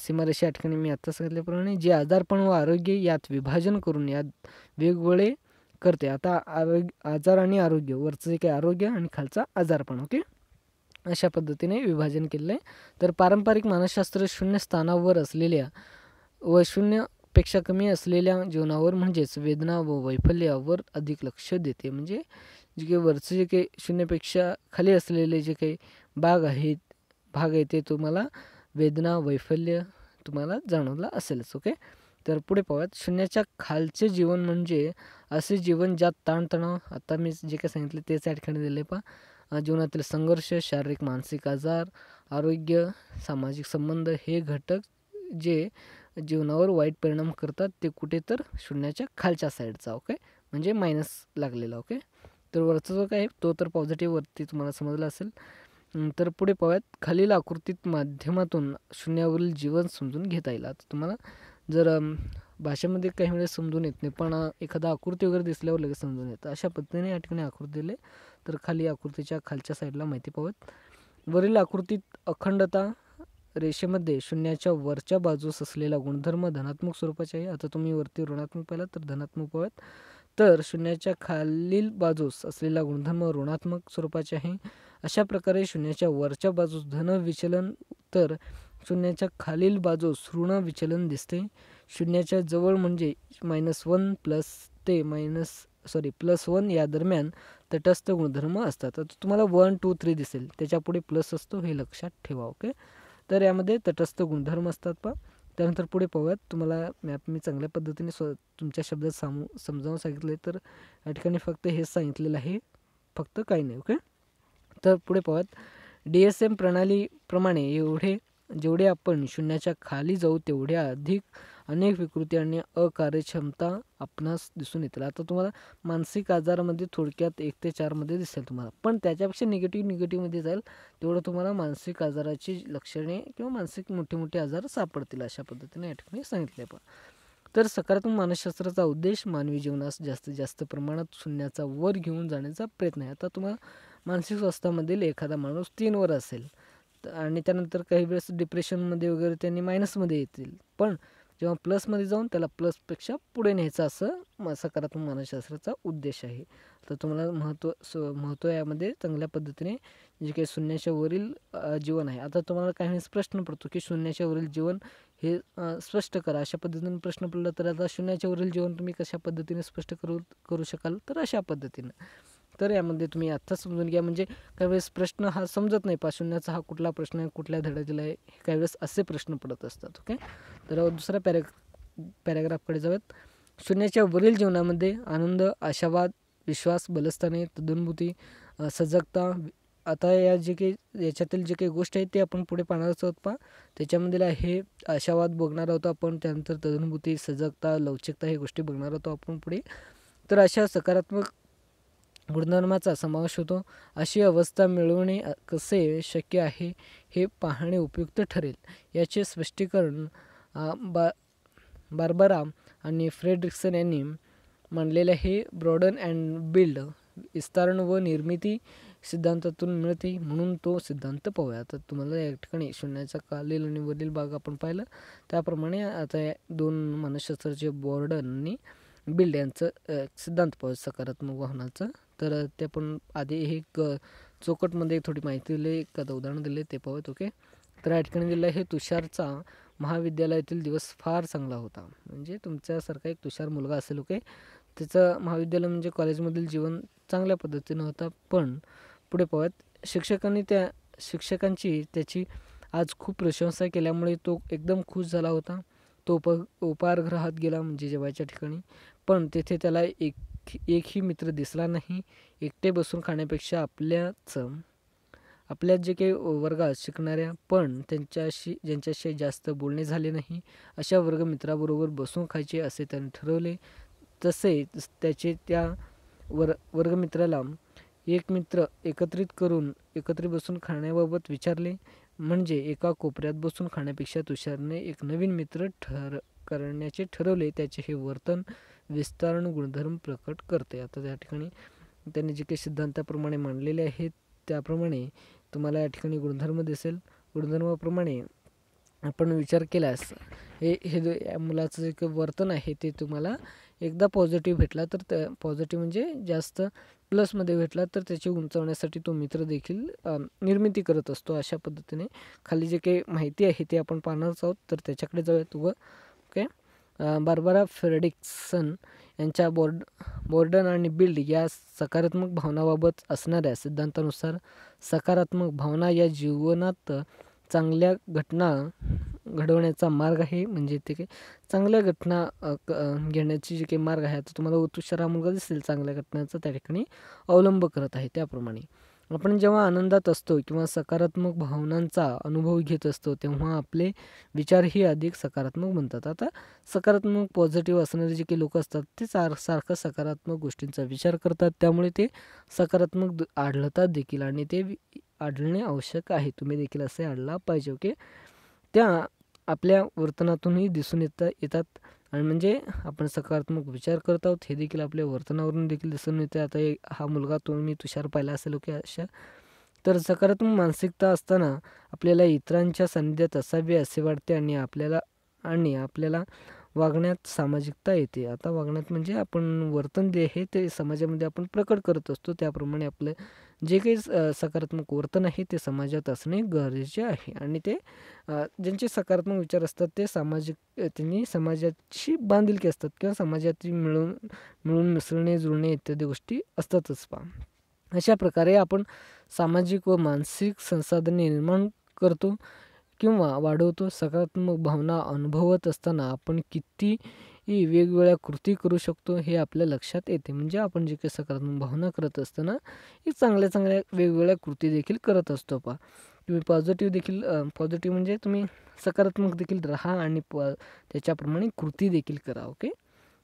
सीमारेषा या ठिकाणी मी आत्ता सांगितल्याप्रमाणे जे आजारपण व आरोग्य यात विभाजन करून यात वेगवेगळे करते आता आरोग्य आजार आणि आरोग्य वरचं जे काही आरोग्य आणि खालचा आजारपण ओके अशा पद्धतीने विभाजन केलेलं आहे तर पारंपरिक मानसशास्त्र शून्य स्थानावर असलेल्या व पेक्षा कमी असलेल्या जीवनावर म्हणजेच वेदना व वैफल्यावर अधिक लक्ष देते म्हणजे जे काही वरचं जे काही शून्यपेक्षा खाली असलेले जे काही भाग आहे भाग ते तुम्हाला वेदना वैफल्य तुम्हाला जाणवलं असेलच ओके तर पुढे पाहूयात शून्याच्या खालचे जीवन म्हणजे असे जीवन ज्यात ताणतणाव आता मी जे काय सांगितले तेच या ठिकाणी दिले पा जीवनातील संघर्ष शारीरिक मानसिक आजार आरोग्य सामाजिक संबंध हे घटक जे जीवनावर वाईट परिणाम करतात ते कुठे तर शून्याच्या खालच्या साईडचा ओके म्हणजे मायनस लागलेला ओके तर वरचा जो काय तो तर पॉझिटिव्ह वरती तुम्हाला समजला असेल तर पुढे पाहूयात खालील आकृतीत माध्यमातून शून्यावरील जीवन समजून घेता येईल आता तुम्हाला जर भाषेमध्ये काही वेळेस समजून येत नाही पण एखादा आकृती वगैरे दिसल्यावर लगेच समजून येतं अशा पद्धतीने या ठिकाणी आकृती दिले तर खाली आकृतीच्या खालच्या साईडला माहिती पाहूयात वरील आकृतीत अखंडता रेषेमध्ये शून्याच्या वरच्या बाजूस असलेला गुणधर्म धनात्मक स्वरूपाचे आहे आता तुम्ही वरती ऋणात्मक पाहिला तर धनात्मक पाहत तर शून्याच्या खालील बाजूस असलेला गुणधर्म ऋणात्मक स्वरूपाचे आहे अशा प्रकारे शून्याच्या वरच्या बाजूस धन विचलन तर शून्याच्या खालील बाजूस ऋण विचलन दिसते शून्याच्या जवळ म्हणजे मायनस वन प्लस ते मायनस सॉरी प्लस वन या दरम्यान तटस्थ गुणधर्म असतात तर तुम्हाला वन टू थ्री दिसेल त्याच्यापुढे प्लस असतो हे लक्षात ठेवा ओके तर यामध्ये तटस्थ गुणधर्म असतात पा त्यानंतर पुढे पाहूयात तुम्हाला मॅप मी चांगल्या पद्धतीने स्व तुमच्या शब्दात सामू समजावून सांगितले तर या ठिकाणी फक्त हेच सांगितलेलं आहे फक्त काही नाही ओके तर पुढे पाहत डी एस एम प्रणालीप्रमाणे एवढे जेवढे आपण शून्याच्या खाली जाऊ तेवढ्या अधिक अनेक विकृती आणि अकार्यक्षमता आपणास दिसून येतील आता तुम्हाला मानसिक आजारामध्ये थोडक्यात एक ते चारमध्ये दिसेल तुम्हाला पण त्याच्यापेक्षा निगेटिव्ह निगेटिव्हमध्ये जाईल तेवढं तुम्हाला मानसिक आजाराची लक्षणे किंवा मानसिक मोठे मोठे आजार सापडतील अशा पद्धतीने या ठिकाणी सांगितले आपण तर सकारात्मक मानसशास्त्राचा उद्देश मानवी जीवनास जास्तीत जास्त प्रमाणात शून्याचा वर घेऊन जाण्याचा प्रयत्न आहे आता तुम्हाला मानसिक स्वास्थ्यामधील एखादा माणूस तीनवर असेल आणि त्यानंतर काही वेळेस डिप्रेशनमध्ये वगैरे त्यांनी मायनसमध्ये येतील पण जेव्हा प्लसमध्ये जाऊन त्याला प्लसपेक्षा पुढे न्यायचं असं सकारात्मक मानसशास्त्राचा उद्देश आहे तर तुम्हाला महत्त्व स महत्त्व यामध्ये चांगल्या पद्धतीने जे काही वरील जीवन आहे आता तुम्हाला काही वेळेस प्रश्न पडतो की वरील जीवन हे स्पष्ट करा अशा पद्धतीने प्रश्न पडला तर आता वरील जीवन तुम्ही कशा पद्धतीने स्पष्ट करू करू शकाल तर अशा पद्धतीनं तर यामध्ये तुम्ही आत्ताच समजून घ्या म्हणजे काही वेळेस प्रश्न हा समजत नाही पाच शून्याचा हा कुठला प्रश्न आहे कुठल्या धड्यातील आहे हे काही वेळेस असे प्रश्न पडत असतात ओके तर दुसऱ्या पॅरे पॅराग्राफकडे जाऊयात शून्याच्या वरील जीवनामध्ये आनंद आशावाद विश्वास बलस्थाने तदनुभूती सजगता आता या जे काही याच्यातील जे काही गोष्ट आहे ते आपण पुढे पाहणार आहोत पा त्याच्यामध्ये हे आशावाद बघणार आहोत आपण त्यानंतर तदनुभूती सजगता लवचिकता हे गोष्टी बघणार आहोत आपण पुढे तर अशा सकारात्मक गुणधर्माचा समावेश होतो अशी अवस्था मिळवणे कसे शक्य आहे हे पाहणे उपयुक्त ठरेल याचे स्पष्टीकरण बा बार्बरा आणि फ्रेडरिक्सन यांनी मांडलेले हे ब्रॉडन अँड बिल्ड विस्तारण व निर्मिती सिद्धांतातून मिळते म्हणून तो सिद्धांत पाहूया तर तुम्हाला या ठिकाणी शून्याचा कालील आणि वरील भाग आपण पाहिलं त्याप्रमाणे आता दोन मानसशास्त्राचे बॉर्डन आणि बिल्ड यांचं सिद्धांत पाहू सकारात्मक वाहनाचं तर ते पण आधी हे क चौकटमध्ये थोडी माहिती दिली एखादं उदाहरण दिले ते पाहूयात ओके तर या ठिकाणी दिलं हे तुषारचा महाविद्यालयातील दिवस फार चांगला होता म्हणजे तुमच्यासारखा एक तुषार मुलगा असेल ओके त्याचं महाविद्यालय म्हणजे कॉलेजमधील जीवन चांगल्या पद्धतीनं होता पण पुढे पाहूयात शिक्षकांनी त्या शिक्षकांची त्याची आज खूप प्रशंसा केल्यामुळे तो एकदम खुश झाला होता तो उप उपहारगृहात गेला म्हणजे जेवायच्या ठिकाणी पण तेथे त्याला एक एकही मित्र दिसला नाही एकटे बसून खाण्यापेक्षा आपल्याच आपल्याच जे काही वर्गात शिकणाऱ्या पण त्यांच्याशी ज्यांच्याशी जास्त बोलणे झाले नाही अशा वर्ग मित्राबरोबर बसून खायचे असे त्याने ठरवले तसे त्याचे त्या वर वर्गमित्राला एक मित्र एकत्रित करून एकत्रित बसून खाण्याबाबत विचारले म्हणजे एका कोपऱ्यात बसून खाण्यापेक्षा तुषारने एक नवीन मित्र ठर करण्याचे ठरवले त्याचे हे वर्तन विस्तारण गुणधर्म प्रकट करते आता त्या ठिकाणी त्यांनी जे काही सिद्धांताप्रमाणे मांडलेले आहेत त्याप्रमाणे तुम्हाला या ठिकाणी गुणधर्म दिसेल गुणधर्माप्रमाणे आपण विचार केल्यास हे हे या मुलाचं जे काही वर्तन आहे ते तुम्हाला एकदा पॉझिटिव्ह भेटला तर त्या पॉझिटिव्ह म्हणजे जास्त प्लसमध्ये भेटला तर त्याची उंचावण्यासाठी तो मित्र देखील निर्मिती करत असतो अशा पद्धतीने खाली जे काही माहिती आहे ते आपण पाहणारच आहोत तर त्याच्याकडे जाऊयात व ओके बार्बरा फ्रेडिक्सन यांच्या बोर्ड बोर्डन आणि बिल्ड या सकारात्मक भावनाबाबत असणाऱ्या सिद्धांतानुसार सकारात्मक भावना या जीवनात चांगल्या घटना घडवण्याचा मार्ग आहे म्हणजे ते काही चांगल्या घटना घेण्याची जे काही मार्ग आहे तो तुम्हाला उत्तुशरा मुलगा दिसेल चांगल्या घटनांचा त्या ठिकाणी अवलंब करत आहे त्याप्रमाणे आपण जेव्हा आनंदात असतो किंवा सकारात्मक भावनांचा अनुभव घेत असतो तेव्हा आपले विचारही अधिक सकारात्मक बनतात आता सकारात्मक पॉझिटिव्ह असणारे जे काही लोक असतात ते सार सारखं सकारात्मक गोष्टींचा विचार करतात त्यामुळे ते सकारात्मक आढळतात देखील आणि ते आढळणे आवश्यक आहे तुम्ही देखील असे आढळला पाहिजे ओके त्या आपल्या वर्तनातूनही दिसून येता येतात आणि म्हणजे आपण सकारात्मक विचार करत आहोत हे देखील आपल्या वर्तनावरून देखील दिसून येते आता हा मुलगा तुम्ही तुषार पाहिला असेल ओके अशा तर सकारात्मक मानसिकता असताना आपल्याला इतरांच्या सान्निध्यात असावे असे वाटते आणि आपल्याला आणि आपल्याला वागण्यात सामाजिकता येते आता वागण्यात म्हणजे आपण वर्तन जे आहे ते समाजामध्ये आपण प्रकट करत असतो त्याप्रमाणे आपलं जे काही सकारात्मक वर्तन आहे ते समाजात असणे गरजेचे आहे आणि ते ज्यांचे सकारात्मक विचार असतात ते सामाजिक त्यांनी समाजाची बांधिलकी असतात किंवा समाजात मिळून मिळून मिसळणे जुळणे इत्यादी गोष्टी असतातच पा अशा प्रकारे आपण सामाजिक व मानसिक संसाधने निर्माण करतो किंवा वाढवतो सकारात्मक भावना अनुभवत असताना आपण किती ही वेगवेगळ्या कृती करू शकतो हे आपल्या लक्षात येते म्हणजे आपण जे काही सकारात्मक भावना करत असताना एक चांगल्या चांगल्या वेगवेगळ्या कृती देखील करत असतो पा तुम्ही पॉझिटिव्ह देखील पॉझिटिव्ह म्हणजे तुम्ही सकारात्मक देखील राहा आणि प त्याच्याप्रमाणे कृती देखील करा ओके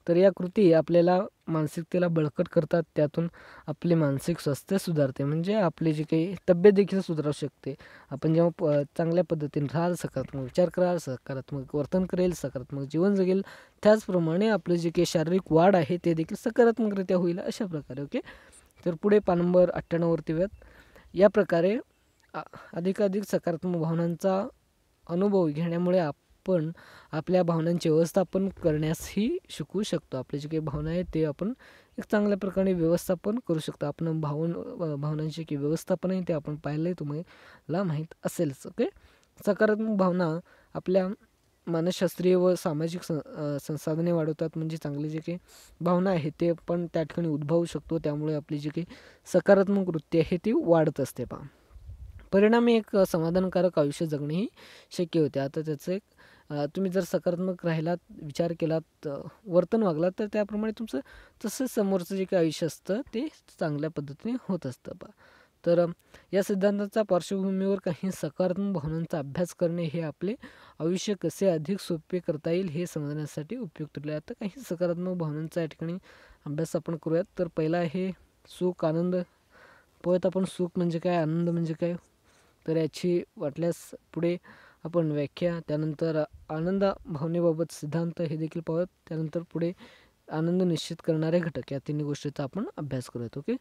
तर या कृती आपल्याला मानसिकतेला बळकट करतात त्यातून आपले मानसिक स्वास्थ्य सुधारते म्हणजे आपली जी काही तब्येत देखील सुधारू शकते आपण जेव्हा प चांगल्या पद्धतीने राहाल सकारात्मक विचार कराल सकारात्मक वर्तन करेल सकारात्मक जीवन जगेल त्याचप्रमाणे आपलं जे काही शारीरिक वाढ आहे ते देखील सकारात्मकरित्या होईल अशा प्रकारे ओके तर पुढे पान नंबर अठ्ठ्याण्णववरती व्यात या प्रकारे अधिकाधिक सकारात्मक भावनांचा अनुभव घेण्यामुळे आप आपण आपल्या भावनांचे व्यवस्थापन करण्यासही शिकू शकतो आपले जे काही भावना आहेत ते आपण एक चांगल्या प्रकारे व्यवस्थापन करू शकतो आपण भावन भावनांचे की व्यवस्थापन आहे ते आपण पाहिलं आहे तुम्हाला माहीत असेलच ओके सकारात्मक भावना आपल्या मानसशास्त्रीय व सामाजिक सं संसाधने वाढवतात म्हणजे चांगले जे काही भावना आहे ते पण त्या ठिकाणी उद्भवू शकतो त्यामुळे आपली जी काही सकारात्मक वृत्ती आहे ती वाढत असते पहा परिणामी एक समाधानकारक आयुष्य जगणेही शक्य होते आता त्याचं एक तुम्ही जर सकारात्मक राहिलात विचार केलात वर्तन वागलात तर त्याप्रमाणे तुमचं तसं समोरचं जे काही आयुष्य असतं ते चांगल्या पद्धतीने होत असतं बा तर या सिद्धांताचा पार्श्वभूमीवर काही सकारात्मक भावनांचा अभ्यास करणे हे आपले आयुष्य कसे अधिक सोपे करता येईल हे समजण्यासाठी उपयुक्त ठरले आता काही सकारात्मक भावनांचा या ठिकाणी अभ्यास आपण करूयात तर पहिला हे सुख आनंद पोहत आपण सुख म्हणजे काय आनंद म्हणजे काय तर याची वाटल्यास पुढे आपण व्याख्या त्यानंतर आनंद भावनेबाबत सिद्धांत हे देखील पाहूयात त्यानंतर पुढे आनंद निश्चित करणारे घटक या तिन्ही गोष्टीचा आपण अभ्यास करूयात ओके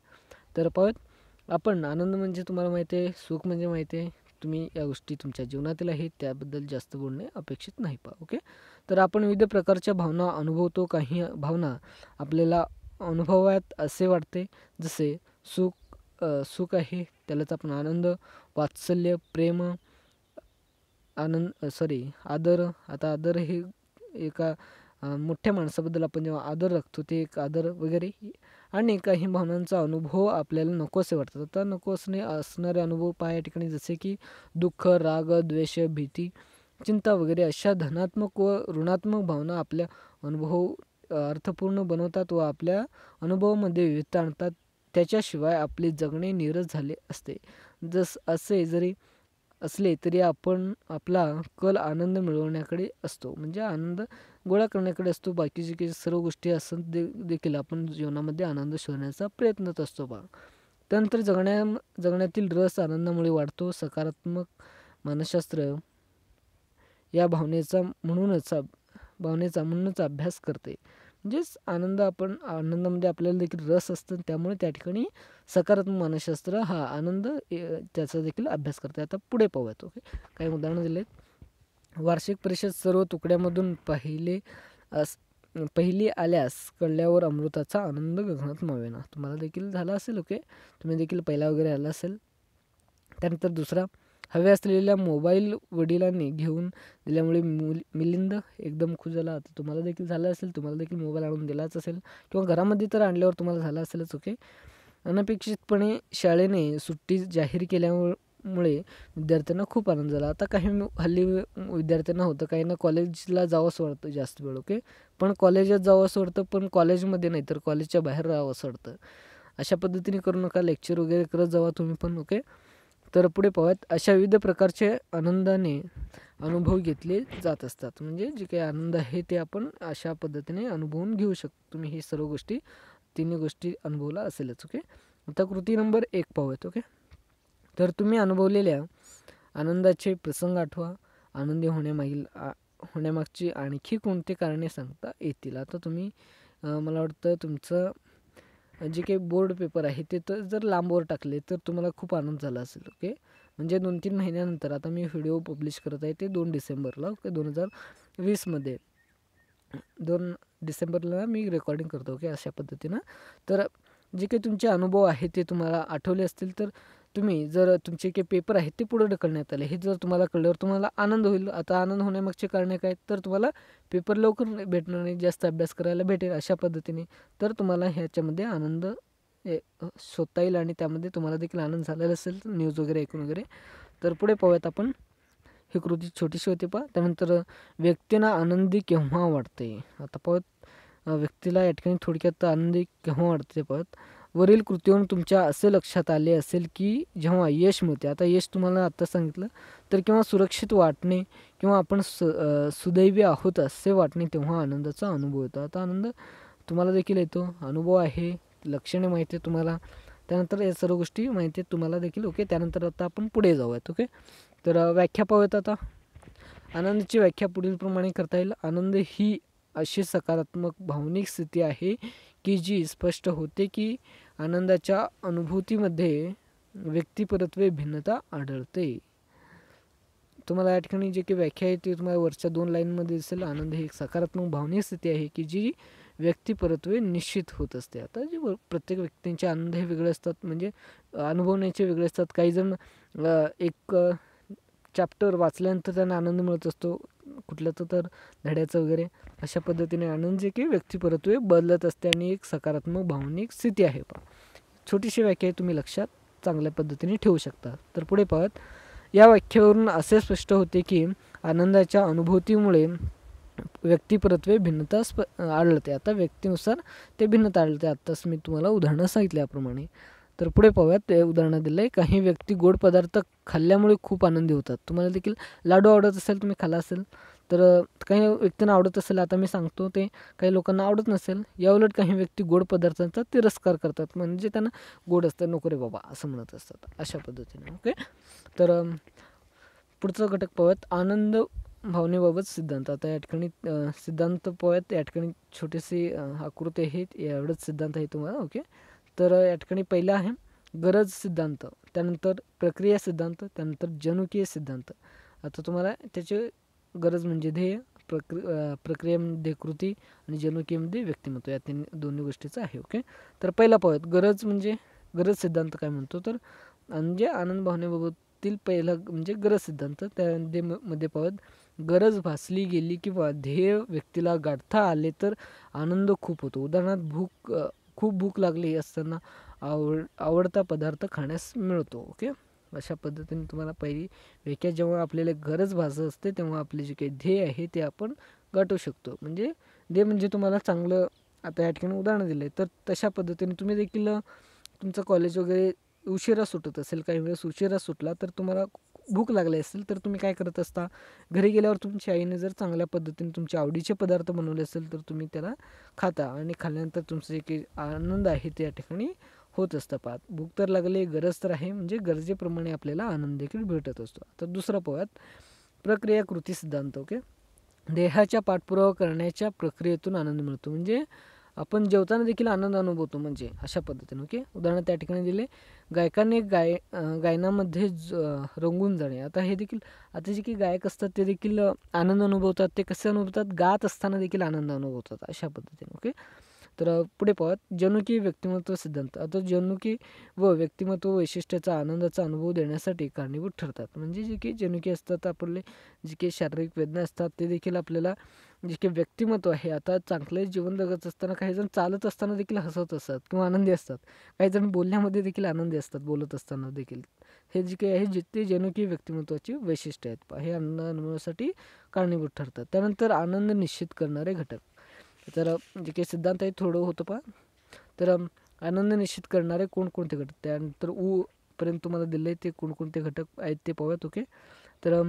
तर पाहूयात आपण आनंद म्हणजे तुम्हाला माहिती आहे सुख म्हणजे माहिती आहे तुम्ही या गोष्टी तुमच्या जीवनातील आहेत त्याबद्दल जास्त बोलणे अपेक्षित नाही पा ओके तर आपण विविध प्रकारच्या भावना अनुभवतो काही भावना आपल्याला अनुभवात असे वाटते जसे सुख सुख आहे त्यालाच आपण आनंद वात्सल्य प्रेम आनंद सॉरी आदर आता आदर हे एका मोठ्या माणसाबद्दल आपण जेव्हा आदर राखतो ते एक आदर वगैरे आणि काही भावनांचा अनुभव आपल्याला नको असे वाटतात आता नको असणे असणारे अनुभव पहा या ठिकाणी जसे की दुःख राग द्वेष भीती चिंता वगैरे अशा धनात्मक व ऋणात्मक भावना आपल्या अनुभव अर्थपूर्ण बनवतात व आपल्या अनुभवामध्ये विविधता आणतात त्याच्याशिवाय आपले जगणे नीरस झाले असते जस असे जरी असले तरी आपण आपला कल आनंद मिळवण्याकडे असतो म्हणजे आनंद गोळा करण्याकडे असतो बाकीचे काही सर्व गोष्टी असं दे देखील आपण जीवनामध्ये आनंद शोधण्याचा प्रयत्नच असतो बा त्यानंतर जगण्या जगण्यातील रस आनंदामुळे वाढतो सकारात्मक मानसशास्त्र या भावनेचा म्हणूनच भावनेचा म्हणूनच अभ्यास करते म्हणजेच आनंद आपण आनंदामध्ये आपल्याला देखील रस असतं त्यामुळे त्या ठिकाणी सकारात्मक मानसशास्त्र हा आनंद त्याचा देखील अभ्यास करते आता पुढे पाहूयात ओके काही उदाहरणं दिले वार्षिक परिषद सर्व तुकड्यामधून पहिले अस पहिली आल्यास कळल्यावर अमृताचा आनंद गगनात मावेना तुम्हाला देखील झाला असेल ओके तुम्ही देखील पहिला वगैरे आला असेल त्यानंतर दुसरा हवे असलेल्या मोबाईल वडिलांनी घेऊन दिल्यामुळे मुल मिलिंद एकदम खुश झाला आता तुम्हाला देखील झालं असेल तुम्हाला देखील मोबाईल आणून दिलाच असेल किंवा घरामध्ये तर आणल्यावर तुम्हाला झालं असेलच ओके अनपेक्षितपणे शाळेने सुट्टी जाहीर केल्यामुळे विद्यार्थ्यांना खूप आनंद झाला आता काही हल्ली विद्यार्थ्यांना होतं काही ना कॉलेजला जावंसं वाटतं जास्त वेळ ओके पण कॉलेजात जावं असं वाटतं पण कॉलेजमध्ये नाही तर कॉलेजच्या बाहेर राहावं असं वाटतं अशा पद्धतीने करू नका लेक्चर वगैरे करत जावा तुम्ही पण ओके तर पुढे पाहूयात अशा विविध प्रकारचे आनंदाने अनुभव घेतले जात असतात म्हणजे जे काही आनंद आहे ते आपण अशा पद्धतीने अनुभवून घेऊ शकतो तुम्ही ही सर्व गोष्टी तिन्ही गोष्टी अनुभवला असेलच ओके आता कृती नंबर एक पाहूयात ओके तर तुम्ही अनुभवलेल्या आनंदाचे प्रसंग आठवा आनंदी होण्यामागील होण्यामागची आणखी कोणती कारणे सांगता येतील आता तुम्ही मला वाटतं तुमचं जे काही बोर्ड पेपर आहे ते तर जर लांबवर टाकले तर तुम्हाला खूप आनंद झाला असेल ओके म्हणजे दोन तीन महिन्यानंतर आता मी व्हिडिओ पब्लिश करत आहे ते दोन डिसेंबरला ओके दोन हजार वीसमध्ये दोन डिसेंबरला मी रेकॉर्डिंग करतो ओके अशा पद्धतीनं तर जे काही तुमचे अनुभव आहे ते तुम्हाला आठवले असतील तर तुम्ही जर तुमचे काही पेपर आहेत ते पुढे ढकलण्यात आले हे जर तुम्हाला कळल्यावर तुम्हाला आनंद होईल आता आनंद होण्यामागचे कारणे काय तर तुम्हाला पेपर लवकर भेटणार नाही जास्त अभ्यास करायला भेटेल अशा पद्धतीने तर तुम्हाला ह्याच्यामध्ये आनंद शोधता येईल आणि त्यामध्ये तुम्हाला देखील आनंद झालेला असेल न्यूज वगैरे ऐकून वगैरे तर पुढे पाहूयात आपण ही कृती छोटीशी होती पहा त्यानंतर व्यक्तींना आनंदी केव्हा वाटते आता पाहत व्यक्तीला या ठिकाणी थोडक्यात आनंदी केव्हा वाटते पाहत वरील कृतीवरून तुमच्या असे लक्षात आले असेल की जेव्हा यश मिळते आता यश तुम्हाला आत्ता सांगितलं तर किंवा सुरक्षित वाटणे किंवा आपण सु सुदैवी आहोत असे वाटणे तेव्हा आनंदाचा अनुभव येतो आता आनंद तुम्हाला देखील येतो अनुभव आहे लक्षणे माहिती आहे तुम्हाला त्यानंतर या सर्व गोष्टी माहिती आहेत तुम्हाला देखील ओके त्यानंतर आता आपण पुढे जाऊयात ओके तर व्याख्या पाहूयात आता आनंदाची व्याख्या पुढीलप्रमाणे करता येईल आनंद ही अशी सकारात्मक भावनिक स्थिती आहे की जी स्पष्ट होते की आनंदाच्या अनुभूतीमध्ये व्यक्तिपरत्वे भिन्नता आढळते तुम्हाला या ठिकाणी जे काही व्याख्या आहे ती तुम्हाला वरच्या दोन लाईनमध्ये दिसेल आनंद ही एक सकारात्मक भावनीय स्थिती आहे की जी व्यक्तिपरत्वे निश्चित होत असते आता जे प्रत्येक व्यक्तींचे आनंद हे वेगळे असतात म्हणजे अनुभवण्याचे वेगळे असतात काही जण एक चॅप्टर वाचल्यानंतर त्यांना आनंद मिळत असतो कुठल्या तर धड्याचं वगैरे अशा पद्धतीने आनंद जे की व्यक्तिपरत्वे बदलत असते आणि एक सकारात्मक भावनिक स्थिती आहे पण छोटीशी व्याख्या तुम्ही लक्षात चांगल्या पद्धतीने ठेवू शकता तर पुढे पाहत या व्याख्येवरून असे स्पष्ट होते की आनंदाच्या अनुभूतीमुळे व्यक्तिपरत्वे भिन्नता स्प आढळते आता व्यक्तीनुसार ते भिन्नता आढळते आत्ताच मी तुम्हाला उदाहरणं सांगितल्याप्रमाणे तर पुढे पाहूयात ते उदाहरणं दिलं आहे काही व्यक्ती गोड पदार्थ खाल्ल्यामुळे खूप आनंदी होतात तुम्हाला देखील लाडू आवडत असेल तुम्ही खाल्ला असेल तर काही व्यक्तींना आवडत असेल आता मी सांगतो ते काही लोकांना आवडत नसेल या उलट काही व्यक्ती गोड पदार्थांचा तिरस्कार करतात म्हणजे त्यांना गोड असतं नोकरी बाबा असं म्हणत असतात अशा पद्धतीने ओके तर पुढचा घटक पाहूयात आनंद भावनेबाबत सिद्धांत आता या ठिकाणी सिद्धांत पोहत या ठिकाणी छोटेसे आकृती आहेत एवढंच सिद्धांत आहे तुम्हाला ओके तर या ठिकाणी पहिला आहे गरज सिद्धांत त्यानंतर प्रक्रिया सिद्धांत त्यानंतर जनुकीय सिद्धांत आता तुम्हाला त्याचे गरज म्हणजे ध्येय प्रक्रि प्रक्रियेमध्ये कृती आणि जनुकीमध्ये व्यक्तिमत्व या तीन दोन्ही गोष्टीचं आहे ओके तर पहिला पाहूयात गरज म्हणजे गरज सिद्धांत काय म्हणतो तर म्हणजे आनंद भावनेबाबततील पहिला म्हणजे गरज सिद्धांत त्यामध्ये मध्ये पाहत गरज भासली गेली किंवा ध्येय व्यक्तीला गाठता आले तर आनंद खूप होतो उदाहरणार्थ भूक खूप भूक लागली असताना आवड आवडता पदार्थ खाण्यास मिळतो ओके अशा पद्धतीने तुम्हाला पहिली वेक्या जेव्हा आपल्याला गरज भासत असते तेव्हा आपले जे काही ध्येय आहे ते आपण गाठवू शकतो म्हणजे ध्येय म्हणजे तुम्हाला चांगलं आता या ठिकाणी उदाहरण दिलं आहे तर तशा पद्धतीने तुम्ही देखील तुमचं कॉलेज वगैरे उशिरा सुटत असेल काही वेळेस उशिरा सुटला तर तुम्हाला भूक लागली असेल तर तुम्ही काय करत असता घरी गेल्यावर तुमच्या आईने जर चांगल्या पद्धतीने तुमचे आवडीचे पदार्थ बनवले असेल तर तुम्ही त्याला खाता आणि खाल्ल्यानंतर तुमचं जे काही आनंद आहे त्या ठिकाणी होत असतं पाहत भूक तर लागले गरज तर आहे म्हणजे गरजेप्रमाणे आपल्याला आनंद देखील भेटत असतो आता दुसरा पोयात प्रक्रिया कृती सिद्धांत ओके देहाच्या पाठपुरावा करण्याच्या प्रक्रियेतून आनंद मिळतो म्हणजे आपण जेवताना देखील आनंद अनुभवतो म्हणजे अशा पद्धतीने ओके उदाहरण त्या ठिकाणी दिले गायकाने गाय गायनामध्ये रंगून जाणे आता हे देखील आता जे काही गायक असतात ते देखील आनंद अनुभवतात ते कसे अनुभवतात गात असताना देखील आनंद अनुभवतात अशा पद्धतीने ओके तर पुढे पाहत जनुकीय व्यक्तिमत्व सिद्धांत आता जनुकी व व्यक्तिमत्व वैशिष्ट्याचा आनंदाचा अनुभव देण्यासाठी कारणीभूत ठरतात म्हणजे जे की जनुकी असतात आपले जे काही शारीरिक वेदना असतात ते देखील आपल्याला जे काही व्यक्तिमत्व आहे आता चांगले जीवन जगत असताना काही जण चालत असताना देखील हसत असतात किंवा आनंदी असतात काही जण बोलण्यामध्ये देखील आनंदी असतात बोलत असताना देखील हे जे काही आहे जे ते जनुकीय व्यक्तिमत्वाची वैशिष्ट्य आहेत हे आनंद अनुभवासाठी कारणीभूत ठरतात त्यानंतर आनंद निश्चित करणारे घटक तर जे म्हणजे काही सिद्धांत आहे थोडं होतं पा तर आनंद निश्चित करणारे कोणकोणते घटक त्यानंतर ऊ पर्यंत तुम्हाला दिले ते कोणकोणते घटक आहेत ते पाहूयात ओके तर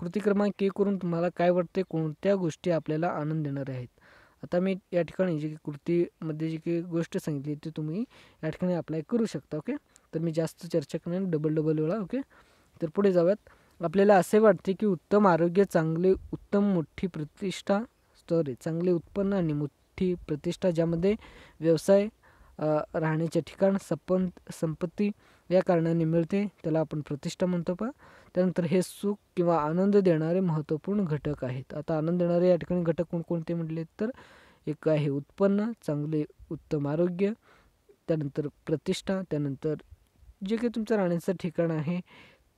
कृती क्रमांक के करून तुम्हाला काय वाटते कोणत्या गोष्टी आपल्याला आनंद देणार आहेत आता मी या ठिकाणी जी काही कृतीमध्ये जी काही गोष्ट सांगितली ती तुम्ही या ठिकाणी अप्लाय करू शकता ओके तर मी जास्त चर्चा करेन डबल डबल वेळा ओके तर पुढे जाऊयात आपल्याला असे वाटते की उत्तम आरोग्य चांगले उत्तम मोठी प्रतिष्ठा स्टोरेज चांगले उत्पन्न आणि मोठी प्रतिष्ठा ज्यामध्ये व्यवसाय राहण्याचे ठिकाण सपन संपत्ती या कारणाने मिळते त्याला आपण प्रतिष्ठा म्हणतो पा त्यानंतर हे सुख किंवा आनंद देणारे महत्त्वपूर्ण घटक आहेत आता आनंद देणारे या ठिकाणी घटक कोणकोणते म्हटले तर एक आहे उत्पन्न चांगले उत्तम आरोग्य त्यानंतर प्रतिष्ठा त्यानंतर जे काही तुमचं राहण्याचं ठिकाण आहे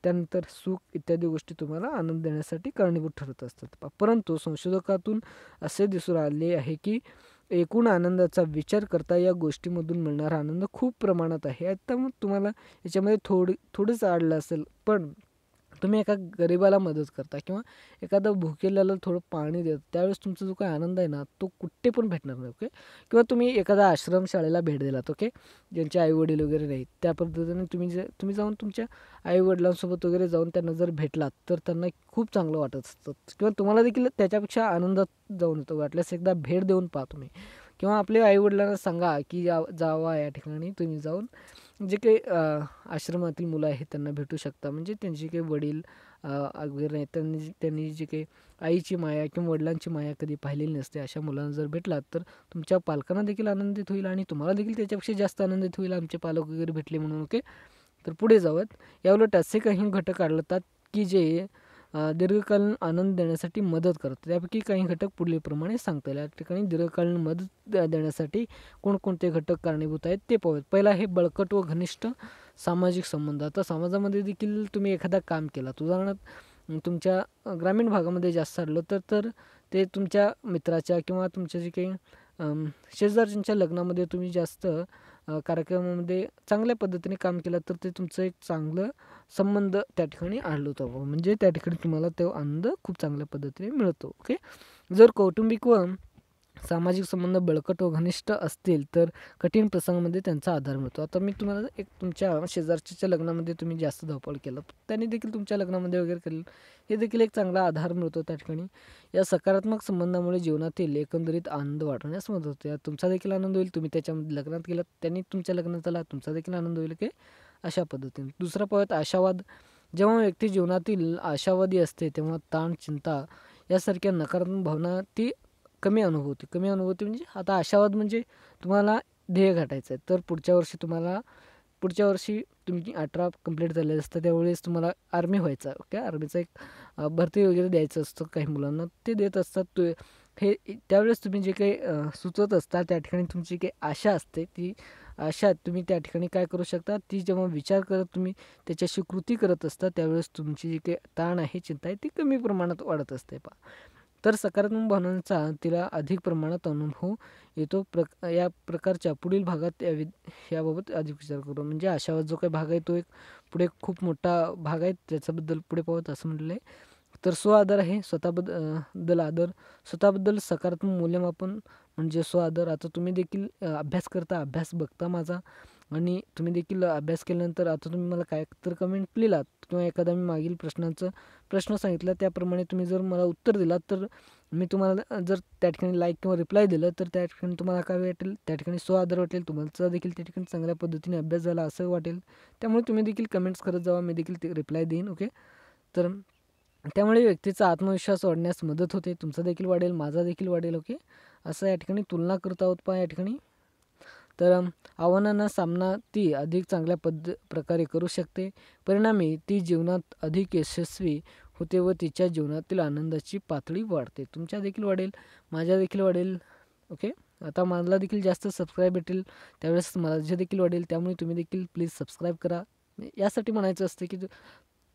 त्यानंतर सुख इत्यादी गोष्टी तुम्हाला आनंद देण्यासाठी कारणीभूत ठरत असतात परंतु संशोधकातून असे दिसून आले आहे की एकूण आनंदाचा विचार करता या गोष्टीमधून मिळणारा आनंद खूप प्रमाणात आहे आता मग तुम्हाला याच्यामध्ये थोडी थोडंच आडलं असेल पण तुम्ही एका गरिबाला मदत करता किंवा एखादं भुकेल्याला थोडं पाणी देत त्यावेळेस तुमचा जो काही आनंद आहे ना तो कुठे पण भेटणार नाही ओके किंवा तुम्ही एखादा आश्रमशाळेला भेट दिलात ओके ज्यांचे आईवडील वगैरे नाहीत त्या पद्धतीने तुम्ही जे तुम्ही जाऊन तुमच्या आईवडिलांसोबत वगैरे जाऊन त्यांना जर भेटलात तर त्यांना खूप चांगलं वाटत असतं किंवा तुम्हाला देखील त्याच्यापेक्षा आनंदात जाऊन येतो वाटल्यास एकदा भेट देऊन पाहा तुम्ही किंवा आपल्या आईवडिलांना सांगा की या जावा या ठिकाणी तुम्ही जाऊन जे काही आश्रमातील मुलं आहेत त्यांना भेटू शकता म्हणजे त्यांचे काही वडील वगैरे त्यांनी त्यांनी जे काही आईची माया किंवा वडिलांची माया कधी पाहिलेली नसते अशा मुलांना जर भेटलात तर तुमच्या पालकांना देखील आनंदित होईल आणि तुम्हाला देखील त्याच्यापेक्षा जास्त आनंदित होईल आमचे पालक वगैरे भेटले म्हणून ओके तर पुढे जावत याउलट असे काही घटक आढळतात की जे दीर्घकालीन आनंद देण्यासाठी मदत करतात त्यापैकी काही घटक पुढीलप्रमाणे सांगता येईल या ठिकाणी दीर्घकालीन मदत देण्यासाठी कोणकोणते घटक कारणीभूत आहेत ते पाहूयात पहिला हे बळकट व घनिष्ठ सामाजिक संबंध आता समाजामध्ये देखील तुम्ही एखादा काम केलात उदाहरणार्थ तुमच्या ग्रामीण भागामध्ये जास्त चाललं तर तर ते तुमच्या मित्राच्या किंवा तुमच्या जे काही शेजारच्या लग्नामध्ये तुम्ही जास्त कार्यक्रमामध्ये चांगल्या पद्धतीने काम केलं तर ते तुमचं एक चांगलं संबंध त्या ठिकाणी आढळतो म्हणजे त्या ठिकाणी तुम्हाला तो आनंद खूप चांगल्या पद्धतीने मिळतो ओके जर कौटुंबिक व सामाजिक संबंध बळकट व घनिष्ठ असतील तर कठीण प्रसंगामध्ये त्यांचा आधार मिळतो आता मी तुम्हाला एक तुमच्या शेजारच्या लग्नामध्ये तुम्ही जास्त धावपळ केलं त्यांनी देखील तुमच्या लग्नामध्ये वगैरे केलं हे देखील एक चांगला आधार मिळतो त्या ठिकाणी या सकारात्मक संबंधामुळे जीवनातील एकंदरीत आनंद वाढवण्यास मदत होते तुमचा देखील आनंद होईल तुम्ही त्याच्यामध्ये लग्नात गेलात त्यांनी तुमच्या लग्नात आला तुमचा देखील आनंद होईल की अशा पद्धतीने दुसरा पॉईंट आशावाद जेव्हा व्यक्ती जीवनातील आशावादी असते तेव्हा ताण चिंता यासारख्या नकारात्मक भावना ती कमी अनुभूती कमी अनुभूती म्हणजे आता आशावाद म्हणजे तुम्हाला ध्येय घाटायचं आहे तर पुढच्या वर्षी तुम्हाला पुढच्या वर्षी तुमची अठरा कंप्लीट झालेलं असतं त्यावेळेस तुम्हाला आर्मी व्हायचा ओके आर्मीचा एक भरती वगैरे द्यायचं असतं काही मुलांना ते देत असतात तु हे त्यावेळेस तुम्ही जे काही सुचवत असता त्या ठिकाणी तुमची काही आशा असते ती आशा तुम्ही त्या ठिकाणी काय करू शकता ती जेव्हा विचार करत तुम्ही त्याच्याशी कृती करत असता त्यावेळेस तुमची जी काही ताण आहे चिंता आहे ती कमी प्रमाणात वाढत असते पा तर सकारात्मक भावनांचा तिला अधिक प्रमाणात अनुभव येतो प्र या प्रकारच्या पुढील भागात या वि याबाबत अधिक विचार करतो म्हणजे आशावाद जो काही भाग आहे तो एक पुढे खूप मोठा भाग आहे त्याच्याबद्दल पुढे पाहत असं म्हटलं आहे तर स्व आदर आहे स्वतःबद्दल आदर स्वतःबद्दल सकारात्मक मूल्यमापन म्हणजे स्व आदर आता तुम्ही देखील अभ्यास करता अभ्यास बघता माझा आणि तुम्ही देखील अभ्यास केल्यानंतर आता तुम्ही मला काय तर कमेंट लिहिलात किंवा एखादा मी मागील प्रश्नाचं प्रश्न सांगितला त्याप्रमाणे तुम्ही जर मला उत्तर दिलात तर मी तुम्हाला जर त्या ठिकाणी लाईक किंवा रिप्लाय दिलं तर त्या ठिकाणी तुम्हाला काय वाटेल त्या ठिकाणी सो आदर वाटेल तुम्हाला देखील त्या ठिकाणी चांगल्या पद्धतीने अभ्यास झाला असं वाटेल त्यामुळे तुम्ही देखील कमेंट्स करत जावा मी देखील ते रिप्लाय देईन ओके तर त्यामुळे व्यक्तीचा आत्मविश्वास वाढण्यास मदत होते तुमचा देखील वाढेल माझा देखील वाढेल ओके असं या ठिकाणी तुलना करत आहोत पहा या ठिकाणी तर आव्हानांना सामना ती अधिक चांगल्या पद्ध प्रकारे करू शकते परिणामी ती जीवनात अधिक यशस्वी होते व तिच्या जीवनातील आनंदाची पातळी वाढते तुमच्या देखील वाढेल माझ्या देखील वाढेल ओके आता मला देखील जास्त सबस्क्राईब भेटेल त्यावेळेस जे देखील वाढेल त्यामुळे तुम्ही देखील प्लीज सबस्क्राईब करा म्हणजे यासाठी म्हणायचं असतं की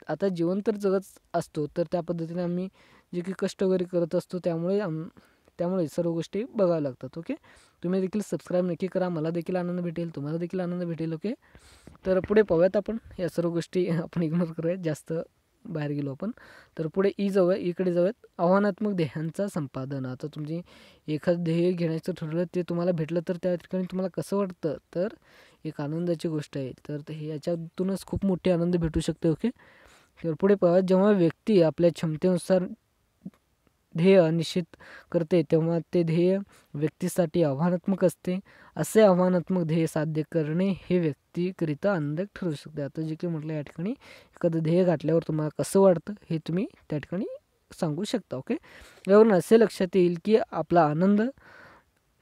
आता जीवन तर जगत असतो तर त्या पद्धतीने आम्ही जे की कष्ट वगैरे करत असतो त्यामुळे आम त्यामुळे सर्व गोष्टी बघाव्या लागतात ओके तुम्ही देखील सबस्क्राईब नक्की करा मला देखील आनंद भेटेल तुम्हाला देखील आनंद भेटेल ओके तर पुढे पाहूयात आपण या सर्व गोष्टी आपण इग्नोर करूयात जास्त बाहेर गेलो आपण तर पुढे ई जाऊया इकडे जाऊयात आव्हानात्मक ध्येयांचा संपादन आता तुमची एखादं ध्येय घेण्याचं ठरलं ते तुम्हाला भेटलं तर त्या ठिकाणी तुम्हाला कसं वाटतं तर एक आनंदाची गोष्ट आहे तर हे याच्यातूनच खूप मोठे आनंद भेटू शकते ओके तर पुढे पाहूयात जेव्हा व्यक्ती आपल्या क्षमतेनुसार ध्येय निश्चित करते तेव्हा ते ध्येय व्यक्तीसाठी आव्हानात्मक असते असे आव्हानात्मक ध्येय साध्य करणे हे व्यक्तीकरिता अंधक ठरू शकते आता जे की म्हटलं या ठिकाणी एखादं ध्येय घातल्यावर तुम्हाला कसं वाटतं हे तुम्ही त्या ठिकाणी सांगू शकता ओके यावरून असे लक्षात येईल की आपला आनंद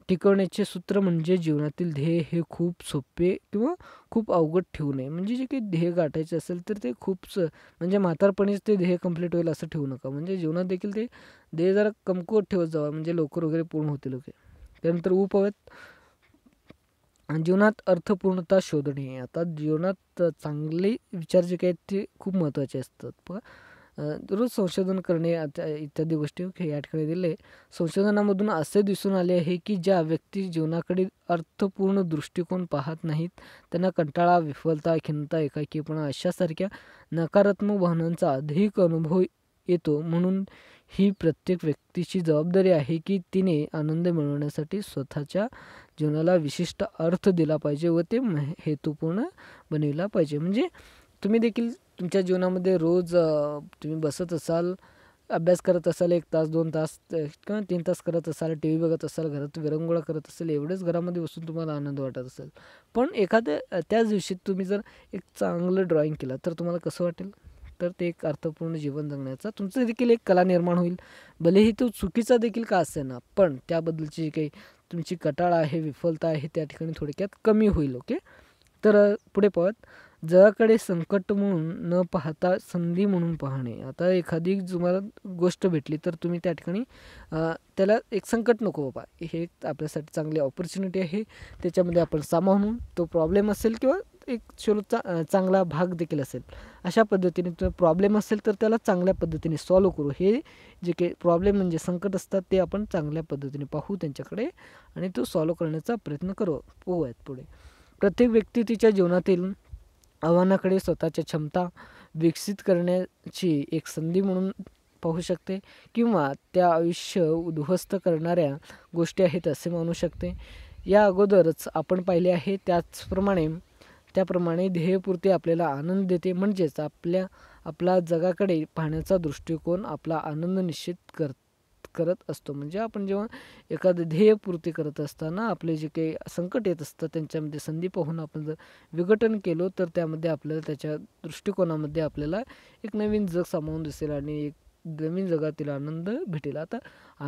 टिकवण्याचे सूत्र म्हणजे जीवनातील ध्येय हे खूप सोपे किंवा खूप अवघड ठेवू नये म्हणजे जे काही ध्येय गाठायचे असेल तर ते खूपच म्हणजे म्हातारपणीच ते ध्येय कंप्लीट होईल असं ठेवू नका म्हणजे जीवनात देखील ते ध्येय जरा कमकुवत ठेवत जावा म्हणजे लवकर वगैरे पूर्ण होतील ओके त्यानंतर उप जीवनात अर्थपूर्णता शोधणे आता जीवनात चांगले विचार जे आहेत ते खूप महत्त्वाचे असतात बघा रोज संशोधन करणे इत्यादी गोष्टी हे या ठिकाणी दिले संशोधनामधून असे दिसून आले आहे की ज्या व्यक्ती जीवनाकडे अर्थपूर्ण दृष्टिकोन पाहत नाहीत त्यांना कंटाळा विफलता खिंता एकाकीपणा अशासारख्या नकारात्मक भावनांचा अधिक अनुभव येतो म्हणून ही प्रत्येक व्यक्तीची जबाबदारी आहे की तिने आनंद मिळवण्यासाठी स्वतःच्या जीवनाला विशिष्ट अर्थ दिला पाहिजे व ते हेतुपूर्ण बनविला पाहिजे म्हणजे तुम्ही देखील तुमच्या जीवनामध्ये रोज तुम्ही बसत असाल अभ्यास करत असाल एक तास दोन तास किंवा तीन तास करत असाल टी व्ही बघत असाल घरात विरंगुळा करत असेल एवढेच घरामध्ये बसून तुम्हाला आनंद वाटत असेल पण एखाद्या त्याच दिवशी तुम्ही जर एक चांगलं ड्रॉइंग केलं तर तुम्हाला कसं वाटेल तर ते एक अर्थपूर्ण जीवन जगण्याचा तुमचं देखील एक कला निर्माण होईल भलेही तो चुकीचा देखील का ना पण त्याबद्दलची जी काही तुमची कटाळ आहे विफलता आहे त्या ठिकाणी थोडक्यात कमी होईल ओके तर पुढे पाहत जगाकडे संकट म्हणून न पाहता संधी म्हणून पाहणे आता एखादी तुम्हाला गोष्ट भेटली तर तुम्ही त्या ठिकाणी त्याला एक संकट नको बाबा हे आपल्यासाठी चांगली ऑपॉर्च्युनिटी आहे त्याच्यामध्ये आपण सामावून तो प्रॉब्लेम असेल किंवा एक शोल चा, चांगला भाग देखील असेल अशा पद्धतीने तुम्ही प्रॉब्लेम असेल तर त्याला चांगल्या पद्धतीने सॉल्व करू हे जे काही प्रॉब्लेम म्हणजे संकट असतात ते आपण चांगल्या पद्धतीने पाहू त्यांच्याकडे आणि तो सॉल्व करण्याचा प्रयत्न करू पोहूयात पुढे प्रत्येक व्यक्ती तिच्या जीवनातील आव्हानाकडे स्वतःच्या क्षमता विकसित करण्याची एक संधी म्हणून पाहू शकते किंवा त्या आयुष्य उद्ध्वस्त करणाऱ्या गोष्टी आहेत असे मानू शकते या अगोदरच आपण पाहिले आहे त्याचप्रमाणे त्याप्रमाणे ध्येयपूर्ती आपल्याला आनंद देते म्हणजेच आपल्या आपला जगाकडे पाहण्याचा दृष्टिकोन आपला आनंद निश्चित करतो करत असतो म्हणजे आपण जेव्हा एखादं ध्येयपूर्ती करत असताना आपले जे काही संकट येत असतं त्यांच्यामध्ये संधी पाहून आपण जर विघटन केलो तर त्यामध्ये आपल्याला त्याच्या दृष्टिकोनामध्ये आपल्याला एक नवीन जग सामावून दिसेल आणि एक नवीन जगातील आनंद भेटेल आता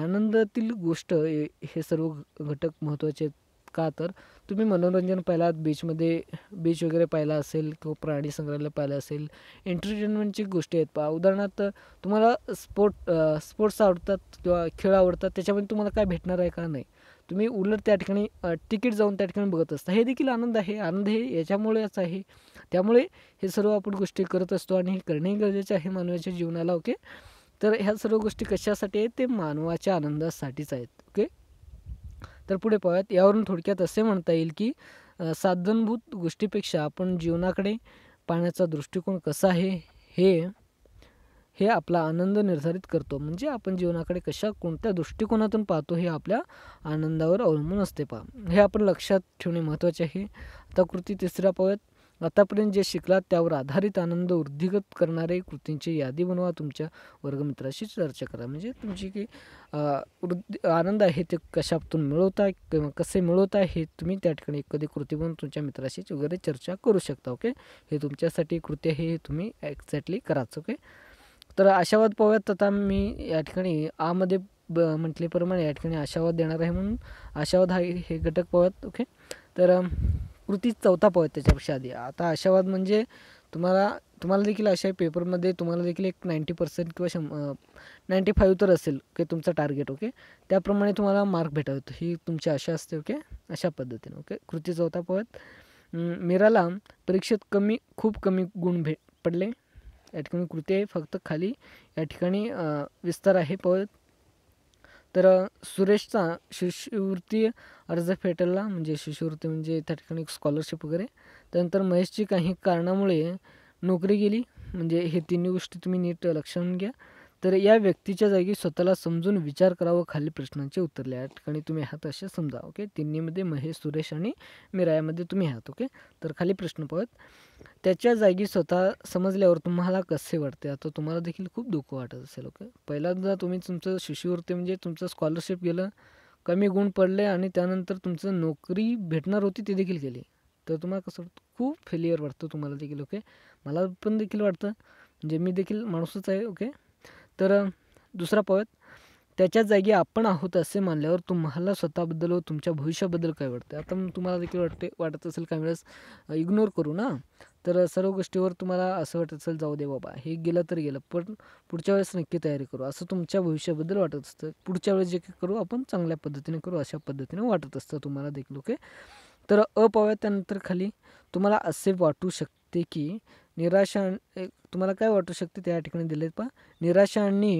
आनंदातील गोष्ट हे सर्व घटक महत्त्वाचे आहेत का तर तुम्ही मनोरंजन पाहिलात बीचमध्ये बीच वगैरे पाहिला असेल किंवा प्राणी संग्रहालय पाहिलं असेल एंटरटेनमेंटची गोष्टी आहेत पा उदाहरणार्थ तुम्हाला स्पोर्ट स्पोर्ट्स आवडतात किंवा खेळ आवडतात त्याच्यामध्ये तुम्हाला काय भेटणार आहे का नाही तुम्ही उलट त्या ठिकाणी तिकीट जाऊन त्या ठिकाणी बघत असता हे देखील आनंद आहे आनंद हे याच्यामुळेच आहे त्यामुळे हे सर्व आपण गोष्टी करत असतो आणि हे करणेही गरजेचे आहे मानवाच्या जीवनाला ओके तर ह्या सर्व गोष्टी कशासाठी आहेत ते मानवाच्या आनंदासाठीच आहेत ओके तर पुढे पाहूयात यावरून थोडक्यात असे म्हणता येईल की साधनभूत गोष्टीपेक्षा आपण जीवनाकडे पाहण्याचा दृष्टिकोन कसा आहे हे हे आपला आनंद निर्धारित करतो म्हणजे आपण जीवनाकडे कशा कोणत्या दृष्टिकोनातून पाहतो हे आपल्या आनंदावर अवलंबून असते पा हे आपण लक्षात ठेवणे महत्त्वाचे आहे आता कृती तिसऱ्या पाहूयात आतापर्यंत जे शिकलात त्यावर आधारित आनंद वृद्धिगत करणारे कृतींची यादी बनवा तुमच्या वर्गमित्राशी चर्चा करा म्हणजे तुमची की आनंद आहे ते कशातून मिळवता किंवा कसे मिळवता हे तुम्ही त्या ठिकाणी एखादी कृती बनवून तुमच्या मित्राशी वगैरे चर्चा करू शकता ओके हे तुमच्यासाठी कृती आहे हे तुम्ही एक्झॅक्टली कराच ओके तर आशावाद पाहूयात आता मी या ठिकाणी आमध्ये ब म्हटल्याप्रमाणे या ठिकाणी आशावाद देणार आहे म्हणून आशावाद हा हे घटक पाहूयात ओके तर कृती चौथा आहे त्याच्यापेक्षा आधी आता आशावाद म्हणजे तुम्हाला तुम्हाला देखील अशा पेपरमध्ये तुम्हाला देखील एक नाईंटी पर्सेंट किंवा शं नाईंटी फाईव्ह तर असेल ओके तुमचा टार्गेट ओके त्याप्रमाणे तुम्हाला मार्क भेटावेत ही तुमची आशा असते ओके अशा पद्धतीने ओके कृती चौथा पद मीराला परीक्षेत कमी खूप कमी गुण भे पडले या ठिकाणी कृती आहे फक्त खाली या ठिकाणी विस्तार आहे पद तर सुरेशचा शिष्यवृत्ती अर्ज फेटाळला म्हणजे शिष्यवृत्ती म्हणजे त्या ठिकाणी स्कॉलरशिप वगैरे त्यानंतर महेशची काही कारणामुळे नोकरी गेली म्हणजे हे तिन्ही गोष्टी तुम्ही नीट लक्षात घ्या तर या व्यक्तीच्या जागी स्वतःला समजून विचार करावा खाली प्रश्नांचे उत्तरले या ठिकाणी तुम्ही आहात असे समजा ओके तिन्हीमध्ये महेश सुरेश आणि मिरायामध्ये तुम्ही आहात ओके तर खाली प्रश्न पाहत त्याच्या जागी स्वतः समजल्यावर तुम्हाला कसे वाटते आता तुम्हाला देखील खूप दुःख वाटत असेल ओके पहिल्यांदा तुम्ही तुमचं शिष्यवृत्ती म्हणजे तुमचं स्कॉलरशिप गेलं कमी गुण पडले आणि त्यानंतर तुमचं नोकरी भेटणार होती ती देखील गेली तर तुम्हाला कसं वाटतं खूप फेलियर वाटतं तुम्हाला देखील ओके मला पण देखील वाटतं म्हणजे मी देखील माणूसच आहे ओके तर दुसरा पद त्याच्या जागी आपण आहोत असे मानल्यावर तुम्हाला स्वतःबद्दल व तुमच्या भविष्याबद्दल काय वाटतं आता मग तुम्हाला देखील वाटते वाटत असेल काही वेळेस इग्नोर करू ना तर सर्व गोष्टीवर तुम्हाला असं वाटत असेल जाऊ दे बाबा हे गेलं तर गेलं पण पुढच्या वेळेस नक्की तयारी करू असं तुमच्या भविष्याबद्दल वाटत असतं पुढच्या वेळेस जे काही करू आपण चांगल्या पद्धतीने करू अशा पद्धतीने वाटत असतं तुम्हाला देखील ओके तर अपाव्या त्यानंतर खाली तुम्हाला असे वाटू शकते की निराशा तुम्हाला काय वाटू शकते त्या ठिकाणी दिलेत पहा निराशा आणि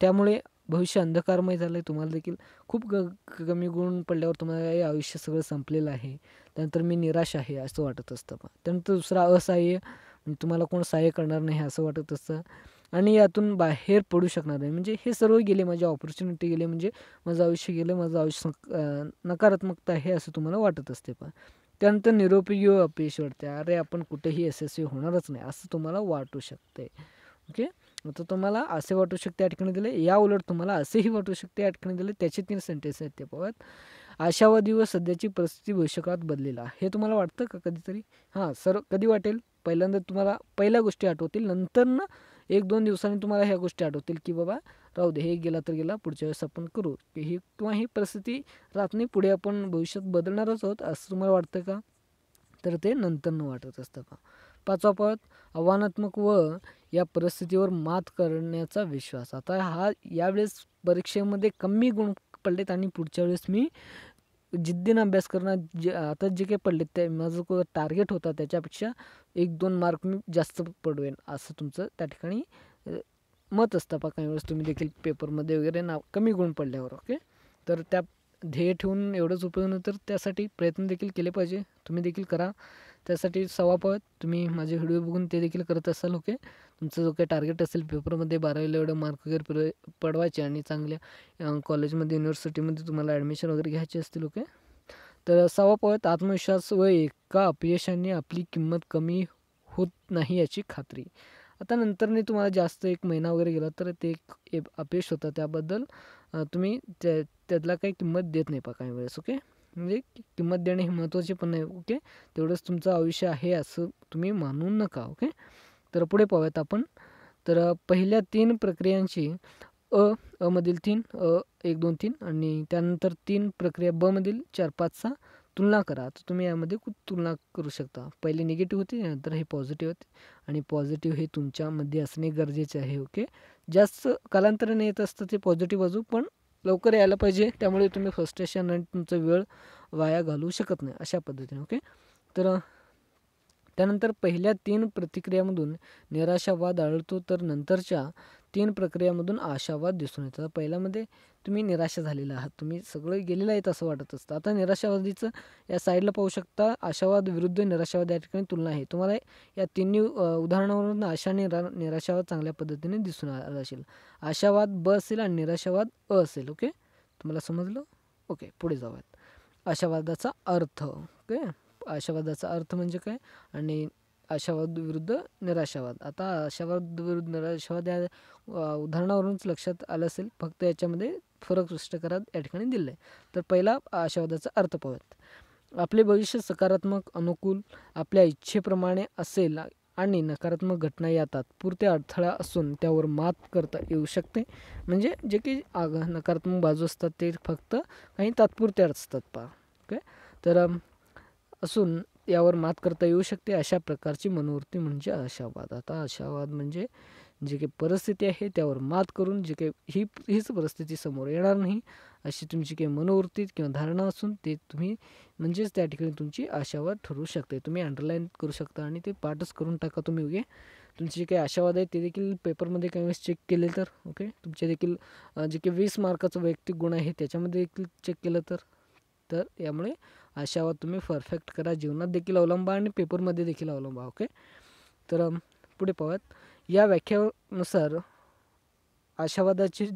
त्यामुळे भविष्य अंधकारमय झालं आहे तुम्हाला देखील खूप ग कमी गुण पडल्यावर तुम्हाला हे आयुष्य सगळं संपलेलं आहे त्यानंतर मी निराश आहे असं वाटत असतं पहा त्यानंतर दुसरा असहाय्य म्हणजे तुम्हाला कोण सहाय्य करणार नाही असं वाटत असतं आणि यातून बाहेर पडू शकणार नाही म्हणजे हे सर्व गेले माझे ऑपॉर्च्युनिटी गेले म्हणजे माझं आयुष्य गेलं माझं आयुष्य नकारात्मकता आहे असं तुम्हाला वाटत असते पहा त्यानंतर निरुपयोगी अपयश वाटते अरे आपण कुठेही यशस्वी होणारच नाही असं तुम्हाला वाटू शकते ओके आता तुम्हाला असे वाटू शकते या ठिकाणी दिले या उलट तुम्हाला असेही वाटू शकते या ठिकाणी दिले त्याचे तीन सेंटेन्स आहेत ते पाहत आशावादी व सध्याची परिस्थिती भविष्यकाळात बदलेला हे तुम्हाला वाटतं का कधीतरी हां सर कधी वाटेल पहिल्यांदा तुम्हाला पहिल्या गोष्टी आठवतील नंतर ना एक दोन दिवसांनी तुम्हाला ह्या गोष्टी आठवतील की बाबा राहू दे हे गेला तर गेला पुढच्या वेळेस आपण करू ही किंवा ही परिस्थिती राहत नाही पुढे आपण भविष्यात बदलणारच आहोत असं तुम्हाला वाटतं का तर ते नंतरनं वाटत असतं का पाचवा पद आव्हानात्मक व या परिस्थितीवर मात करण्याचा विश्वास आता हा यावेळेस परीक्षेमध्ये कमी गुण पडलेत आणि पुढच्या वेळेस मी जिद्दीनं अभ्यास करणार जे आता जे काही पडले ते माझं टार्गेट होता त्याच्यापेक्षा एक दोन मार्क मी जास्त पडवेन असं तुमचं त्या ठिकाणी मत असतं पा काही वेळेस तुम्ही देखील पेपरमध्ये वगैरे नाव कमी गुण पडल्यावर ओके तर त्या ध्येय ठेवून एवढंच उपयोग नंतर तर त्यासाठी प्रयत्न देखील केले पाहिजे तुम्ही देखील करा त्यासाठी सवापत तुम्ही माझे व्हिडिओ बघून ते देखील करत असाल ओके तुमचं जो काही टार्गेट असेल पेपरमध्ये बारावीला एवढं मार्क वगैरे पडवायचे आणि चांगल्या कॉलेजमध्ये युनिव्हर्सिटीमध्ये तुम्हाला ॲडमिशन वगैरे घ्यायचे असतील ओके तर सवापत आत्मविश्वास व एका अपयशाने आपली किंमत कमी होत नाही याची खात्री आता नंतरने तुम्हाला जास्त एक महिना वगैरे गेला तर ते एक अपयश होतं त्याबद्दल तुम्ही त्या त्यातला काही किंमत देत नाही पा काही वेळेस ओके म्हणजे किंमत देणे हे महत्त्वाचे पण नाही ओके तेवढंच तुमचं आयुष्य आहे असं तुम्ही मानू नका ओके तर पुढे पाहूयात आपण तर पहिल्या तीन प्रक्रियांची अ अमधील तीन अ एक दोन तीन आणि त्यानंतर तीन प्रक्रिया ब मधील चार पाच सहा तुलना करा तर तुम्ही यामध्ये तुलना करू शकता पहिले निगेटिव्ह होते नंतर हे पॉझिटिव्ह होते आणि पॉझिटिव्ह हे तुमच्यामध्ये असणे गरजेचे आहे ओके जास्त कालांतराने येत असतं ते पॉझिटिव्ह बाजू पण लवकर यायला पाहिजे त्यामुळे तुम्ही फ्रस्ट्रेशन आणि तुमचा वेळ वाया घालवू शकत नाही अशा पद्धतीने ओके तर त्यानंतर पहिल्या तीन प्रतिक्रियामधून निराशावाद आढळतो तर नंतरच्या तीन प्रक्रियामधून आशावाद दिसून येतो आता पहिल्यामध्ये तुम्ही निराशा झालेला आहात तुम्ही सगळं गेलेलं आहेत असं वाटत असतं आता निराशावादीचं या साईडला पाहू शकता आशावाद विरुद्ध निराशावाद या ठिकाणी तुलना आहे तुम्हाला या तिन्ही उदाहरणावरून आशा निरा निराशावाद चांगल्या पद्धतीने दिसून आला असेल आशावाद ब असेल आणि निराशावाद अ असेल ओके तुम्हाला समजलं ओके पुढे जाऊयात आशावादाचा अर्थ ओके आशावादाचा अर्थ म्हणजे काय आणि आशावाद विरुद्ध निराशावाद आता आशावाद विरुद्ध निराशावाद या उदाहरणावरूनच लक्षात आलं असेल फक्त याच्यामध्ये फरक स्पष्ट करत या ठिकाणी दिलं तर पहिला आशावादाचा अर्थ पाहूयात आपले भविष्य सकारात्मक अनुकूल आपल्या इच्छेप्रमाणे असेल आणि नकारात्मक घटना येतात पुरते अडथळा असून त्यावर मात करता येऊ शकते म्हणजे जे की आग नकारात्मक बाजू असतात ते फक्त काही तात्पुरते असतात पा ओके तर असून यावर मात करता येऊ शकते अशा प्रकारची मनोवृत्ती म्हणजे आशावाद आता आशावाद म्हणजे जे काही परिस्थिती आहे त्यावर मात करून जे काही ही हीच परिस्थिती समोर येणार नाही अशी तुमची काही मनोवृत्ती किंवा धारणा असून ते तुम्ही म्हणजेच त्या ठिकाणी तुमची आशावाद ठरू शकते तुम्ही अंडरलाईन करू शकता आणि ते पाठच करून टाका तुम्ही उगे तुमचे जे काही आशावाद आहे ते देखील पेपरमध्ये काही वेळेस चेक केले तर ओके तुमचे देखील जे काही वीस मार्काचं वैयक्तिक गुण आहे त्याच्यामध्ये देखील चेक केलं तर तर यामुळे आशावाद तुम्ही परफेक्ट करा जीवनात देखील अवलंबा आणि पेपरमध्ये देखील अवलंबा ओके तर पुढे पाहूयात या व्याख्यानुसार आशावादाचे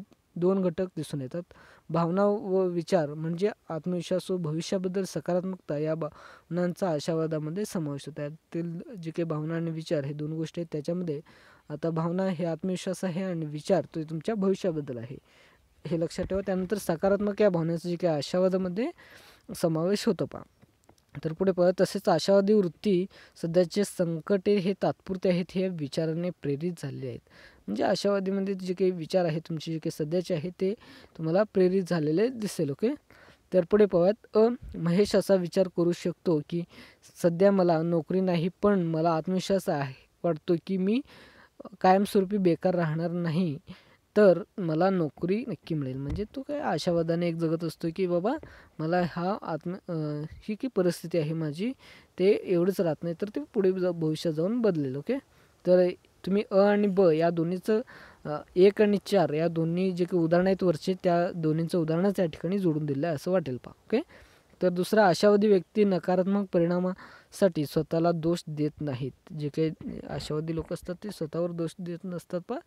दोन घटक दिसून येतात भावना व विचार म्हणजे आत्मविश्वास व भविष्याबद्दल सकारात्मकता या भावनांचा आशावादामध्ये समावेश होतो त्यातील जे काही भावना आणि विचार हे दोन गोष्टी आहेत त्याच्यामध्ये आता भावना हे आत्मविश्वास आहे आणि विचार तो तुमच्या भविष्याबद्दल आहे हे लक्षात ठेवा त्यानंतर सकारात्मक या भावनेचं जे काही आशावादामध्ये समावेश होतो पा तर पुढे पाहत तसेच आशावादी वृत्ती सध्याचे संकटे हे तात्पुरते आहेत हे विचाराने प्रेरित झालेले आहेत म्हणजे आशावादीमध्ये जे काही विचार आहेत तुमचे जे काही सध्याचे आहेत ते तुम्हाला प्रेरित झालेले दिसेल ओके तर पुढे पवात अ महेश असा विचार करू शकतो की सध्या मला नोकरी नाही पण मला आत्मविश्वास आहे वाटतो की मी कायमस्वरूपी बेकार राहणार नाही तर मला नोकरी नक्की मिळेल म्हणजे तो काय आशावादाने एक जगत असतो की बाबा मला हा आत्म ही की परिस्थिती आहे माझी ते एवढंच राहत नाही तर ते पुढे जा भविष्यात जाऊन बदलेल ओके तर तुम्ही अ आणि ब या दोन्हीचं एक आणि चार या दोन्ही जे काही उदाहरणं आहेत वरचे त्या दोन्हीचं उदाहरणच या ठिकाणी जोडून दिलं आहे असं वाटेल पा ओके तर दुसरा आशावादी व्यक्ती नकारात्मक परिणामासाठी स्वतःला दोष देत नाहीत जे काही आशावादी लोक असतात ते स्वतःवर दोष देत नसतात पा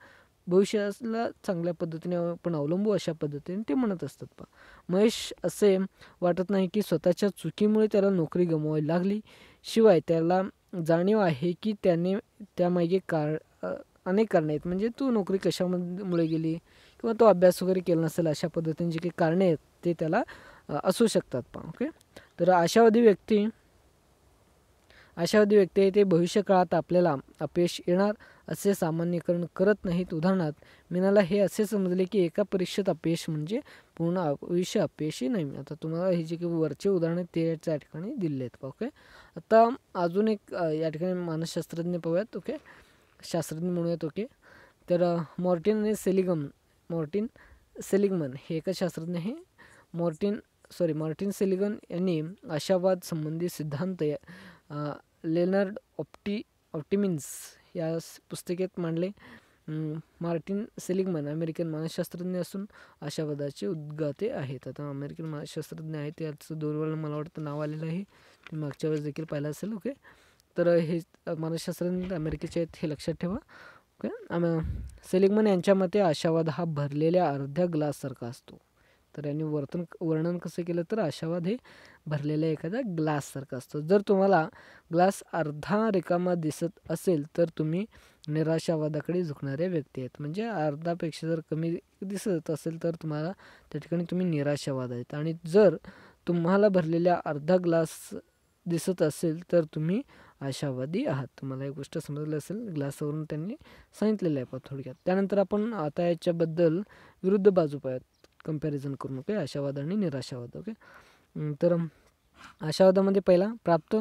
भविष्याला चांगल्या पद्धतीने पण अवलंबू अशा पद्धतीने ते म्हणत असतात पा महेश असे वाटत नाही की स्वतःच्या चुकीमुळे त्याला नोकरी गमवावी लागली शिवाय त्याला जाणीव आहे की त्याने त्यामागे कार अनेक कारणे आहेत म्हणजे तू नोकरी कशामुळे गेली किंवा तो अभ्यास वगैरे केला नसेल अशा पद्धतीने जे काही कारणे आहेत ते त्याला असू शकतात पा ओके तर आशावादी व्यक्ती आशावादी व्यक्ती आहे ते भविष्यकाळात आपल्याला अपयश येणार असे सामान्यकरण करत नाहीत उदाहरणार्थ मीनाला हे असे समजले की एका परीक्षेत अपयश म्हणजे पूर्ण आयुष्य अपयशी नाही आता तुम्हाला हे जे काही वरचे उदाहरण ते त्या ठिकाणी दिले आहेत ओके आता अजून एक या ठिकाणी मानसशास्त्रज्ञ पाहूयात ओके शास्त्रज्ञ म्हणूयात ओके तर मॉर्टिन आणि सेलिगम मॉर्टिन सेलिगमन हे एका शास्त्रज्ञ आहे मॉर्टिन सॉरी मॉर्टिन सेलिगन यांनी आशावाद संबंधी सिद्धांत लेनर्ड ऑप्टी ऑप्टिमिन्स या पुस्तकेत मांडले मार्टिन सेलिगमन अमेरिकन मानसशास्त्रज्ञ असून आशावादाचे उद्गाते आहेत आता अमेरिकन मानसशास्त्रज्ञ आहेत याचं दोन मला वाटतं नाव आलेलं आहे मी मागच्या वेळेस देखील पाहिलं असेल ओके तर हे मानसशास्त्रज्ञ अमेरिकेचे आहेत हे लक्षात ठेवा ओके सेलिगमन यांच्या मते आशावाद हा भरलेल्या अर्ध्या ग्लाससारखा असतो तर यांनी वर्तन वर्णन कसं केलं तर आशावाद हे भरलेला एखादा ग्लाससारखा असतो जर तुम्हाला ग्लास अर्धा रिकामा दिसत असेल तर तुम्ही निराशावादाकडे झुकणाऱ्या व्यक्ती आहेत म्हणजे अर्धापेक्षा जर कमी दिसत असेल तर तुम्हाला त्या ठिकाणी तुम्ही निराशावाद आहेत आणि जर तुम्हाला भरलेल्या अर्धा ग्लास दिसत असेल तर तुम्ही आशावादी आहात तुम्हाला एक गोष्ट समजली असेल ग्लासवरून त्यांनी सांगितलेलं आहे थोडक्यात त्यानंतर आपण आता याच्याबद्दल विरुद्ध बाजू पाहूयात कंपॅरिझन करून ओके आशावाद आणि निराशावाद ओके तर आशावादामध्ये पहिला प्राप्त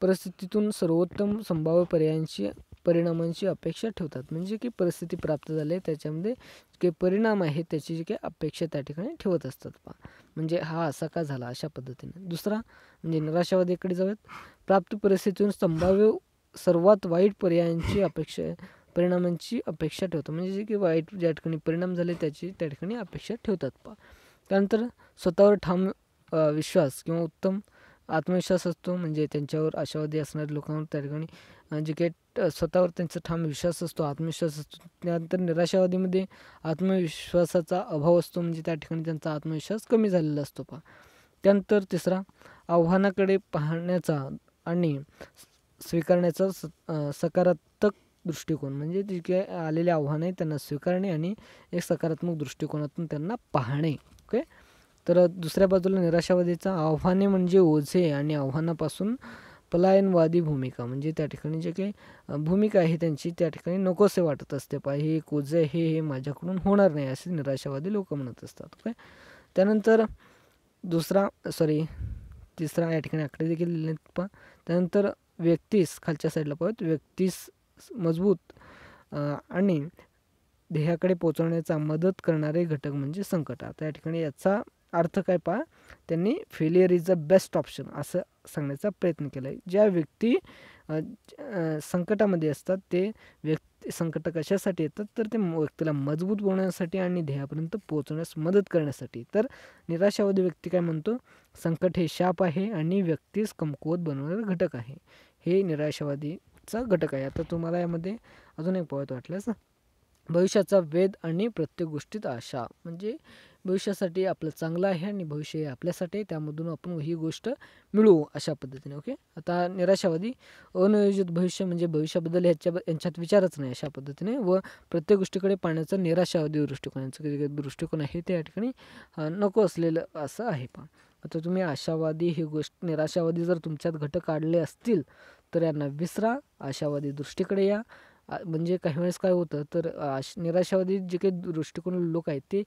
परिस्थितीतून सर्वोत्तम संभाव्य पर्यायांची परिणामांची अपेक्षा ठेवतात म्हणजे की परिस्थिती प्राप्त झाली आहे त्याच्यामध्ये जे परिणाम आहेत त्याची जी काही अपेक्षा त्या ठिकाणी ठेवत असतात पा म्हणजे हा असा का झाला अशा पद्धतीने दुसरा म्हणजे निराशावादीकडे जाऊयात प्राप्त परिस्थितीतून संभाव्य सर्वात वाईट पर्यायांची अपेक्षा परिणामांची अपेक्षा ठेवतो म्हणजे जे की वाईट ज्या ठिकाणी परिणाम झाले त्याची त्या ठिकाणी अपेक्षा ठेवतात पा त्यानंतर स्वतःवर ठाम विश्वास किंवा उत्तम आत्मविश्वास असतो म्हणजे त्यांच्यावर आशावादी असणाऱ्या लोकांवर त्या ठिकाणी जे काही स्वतःवर त्यांचा ठाम विश्वास असतो आत्मविश्वास असतो त्यानंतर निराशावादीमध्ये आत्मविश्वासाचा अभाव असतो म्हणजे त्या ठिकाणी त्यांचा आत्मविश्वास कमी झालेला असतो पा त्यानंतर तिसरा आव्हानाकडे पाहण्याचा आणि स्वीकारण्याचा स सकारात्मक दृष्टिकोन म्हणजे जे आलेले आव्हानं आहे त्यांना स्वीकारणे आणि एक सकारात्मक दृष्टिकोनातून त्यांना पाहणे ओके तर दुसऱ्या बाजूला निराशावादीचा आव्हाने म्हणजे ओझे आणि आव्हानापासून पलायनवादी भूमिका म्हणजे त्या ठिकाणी जे काही भूमिका आहे त्यांची त्या ठिकाणी नकोसे वाटत असते पा हे ओझे हे हे माझ्याकडून होणार नाही असे निराशावादी लोक म्हणत असतात ओके त्यानंतर दुसरा सॉरी तिसरा या ठिकाणी आकडे देखील दिले पहा त्यानंतर व्यक्तीस खालच्या साईडला पाहत व्यक्तीस मजबूत आणि ध्येयाकडे पोचवण्याचा मदत करणारे घटक म्हणजे संकट आता या ठिकाणी याचा अर्थ काय पहा त्यांनी failure is the best option असं सांगण्याचा प्रयत्न केला आहे ज्या व्यक्ती संकटामध्ये असतात ते व्यक्ती संकट कशासाठी येतात तर ते व्यक्तीला मजबूत बनवण्यासाठी आणि ध्येयापर्यंत पोहोचण्यास मदत करण्यासाठी तर निराशावादी व्यक्ती काय म्हणतो संकट हे शाप आहे आणि व्यक्तीस कमकुवत बनवणारा घटक आहे हे निराशावादी चा घटक आहे आता तुम्हाला यामध्ये अजून एक पॉईंट वाटल्यास भविष्याचा वेद आणि प्रत्येक गोष्टीत आशा म्हणजे भविष्यासाठी आपलं चांगलं आहे आणि भविष्य हे आपल्यासाठी त्यामधून आपण ही गोष्ट मिळवू अशा पद्धतीने ओके आता निराशावादी अनियोजित भविष्य म्हणजे भविष्याबद्दल ह्याच्या यांच्यात विचारच नाही अशा पद्धतीने व प्रत्येक गोष्टीकडे पाहण्याचा निराशावादी यांचं दृष्टिकोन आहे त्या ठिकाणी नको असलेलं असं आहे पण आता तुम्ही आशावादी ही गोष्ट निराशावादी जर तुमच्यात घटक काढले असतील तर यांना विसरा आशावादी दृष्टीकडे या म्हणजे काही वेळेस काय होतं तर आश निराशावादी जे काही दृष्टिकोन लोक आहेत ते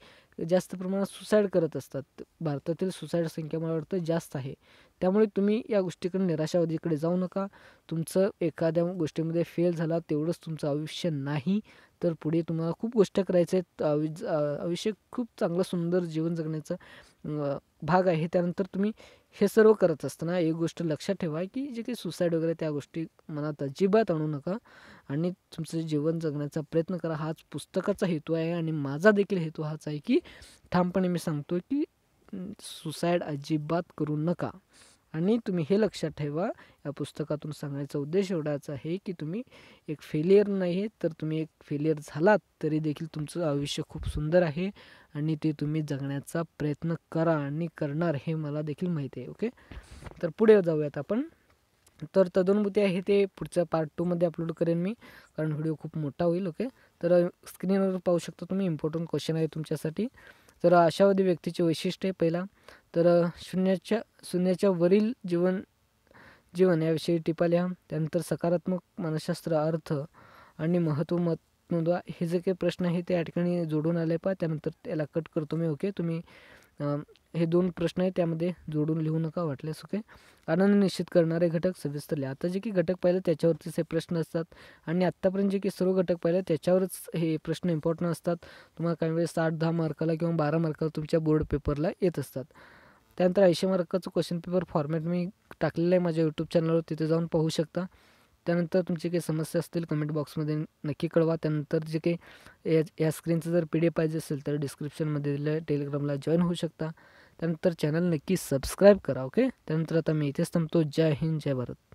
जास्त प्रमाणात सुसाईड करत असतात भारतातील सुसाईड संख्या मला वाटतं जास्त आहे त्यामुळे तुम्ही या गोष्टीकडे निराशावादीकडे जाऊ नका तुमचं एखाद्या गोष्टीमध्ये फेल झाला तेवढंच तुमचं आयुष्य नाही तर पुढे तुम्हाला खूप गोष्ट करायचं आहेत आयुष्य खूप चांगलं सुंदर जीवन जगण्याचं भाग आहे त्यानंतर तुम्ही हे सर्व करत असताना एक गोष्ट लक्षात ठेवा की जे काही सुसाईड वगैरे त्या गोष्टी मनात अजिबात आणू नका आणि तुमचं जीवन जगण्याचा प्रयत्न करा हाच पुस्तकाचा हेतू आहे आणि माझा देखील हेतू हाच आहे की ठामपणे मी सांगतो की सुसाईड अजिबात करू नका आणि तुम्ही हे लक्षात ठेवा या पुस्तकातून सांगायचा उद्देश एवढाच आहे की तुम्ही एक फेलियर नाही तर तुम्ही एक फेलियर झालात तरी देखील तुमचं आयुष्य खूप सुंदर आहे आणि ते तुम्ही जगण्याचा प्रयत्न करा आणि करणार हे मला देखील माहिती आहे ओके तर पुढे जाऊयात आपण तर तदनुभूती आहे ते पुढच्या पार्ट टूमध्ये अपलोड करेन मी कारण व्हिडिओ खूप मोठा होईल ओके तर स्क्रीनवर पाहू शकता तुम्ही इम्पॉर्टंट क्वेश्चन आहे तुमच्यासाठी तर आशावादी व्यक्तीचे वैशिष्ट्य आहे पहिला तर शून्याच्या शून्याच्या वरील जीवन जीवन याविषयी टिपा लिहा त्यानंतर सकारात्मक मानसशास्त्र अर्थ आणि महत्त्व मत नोंदवा हे जे काही प्रश्न आहे ते या ठिकाणी जोडून आले पा त्यानंतर त्याला कट करतो मी ओके तुम्ही हे दोन प्रश्न आहे त्यामध्ये जोडून लिहू नका वाटल्यास ओके आनंद निश्चित करणारे घटक लिहा आता जे की घटक पाहिले त्याच्यावरतीच हे प्रश्न असतात आणि आत्तापर्यंत जे की सर्व घटक पाहिले त्याच्यावरच हे प्रश्न इम्पॉर्टंट असतात तुम्हाला काही वेळेस साठ दहा मार्काला किंवा बारा मार्काला तुमच्या बोर्ड पेपरला येत असतात त्यानंतर ऐंशी मार्काचं क्वेश्चन पेपर फॉर्मॅट मी टाकलेलं आहे माझ्या यूट्यूब चॅनलवर तिथे जाऊन पाहू शकता त्यानंतर तुमची काही समस्या असतील कमेंट बॉक्समध्ये नक्की कळवा त्यानंतर जे काही या या स्क्रीनचं जर पी डी पाहिजे असेल तर डिस्क्रिप्शनमध्ये दिलेल्या टेलिग्रामला जॉईन होऊ शकता त्यानंतर चॅनल नक्की सबस्क्राईब करा ओके त्यानंतर आता मी इथेच थांबतो जय हिंद जय भारत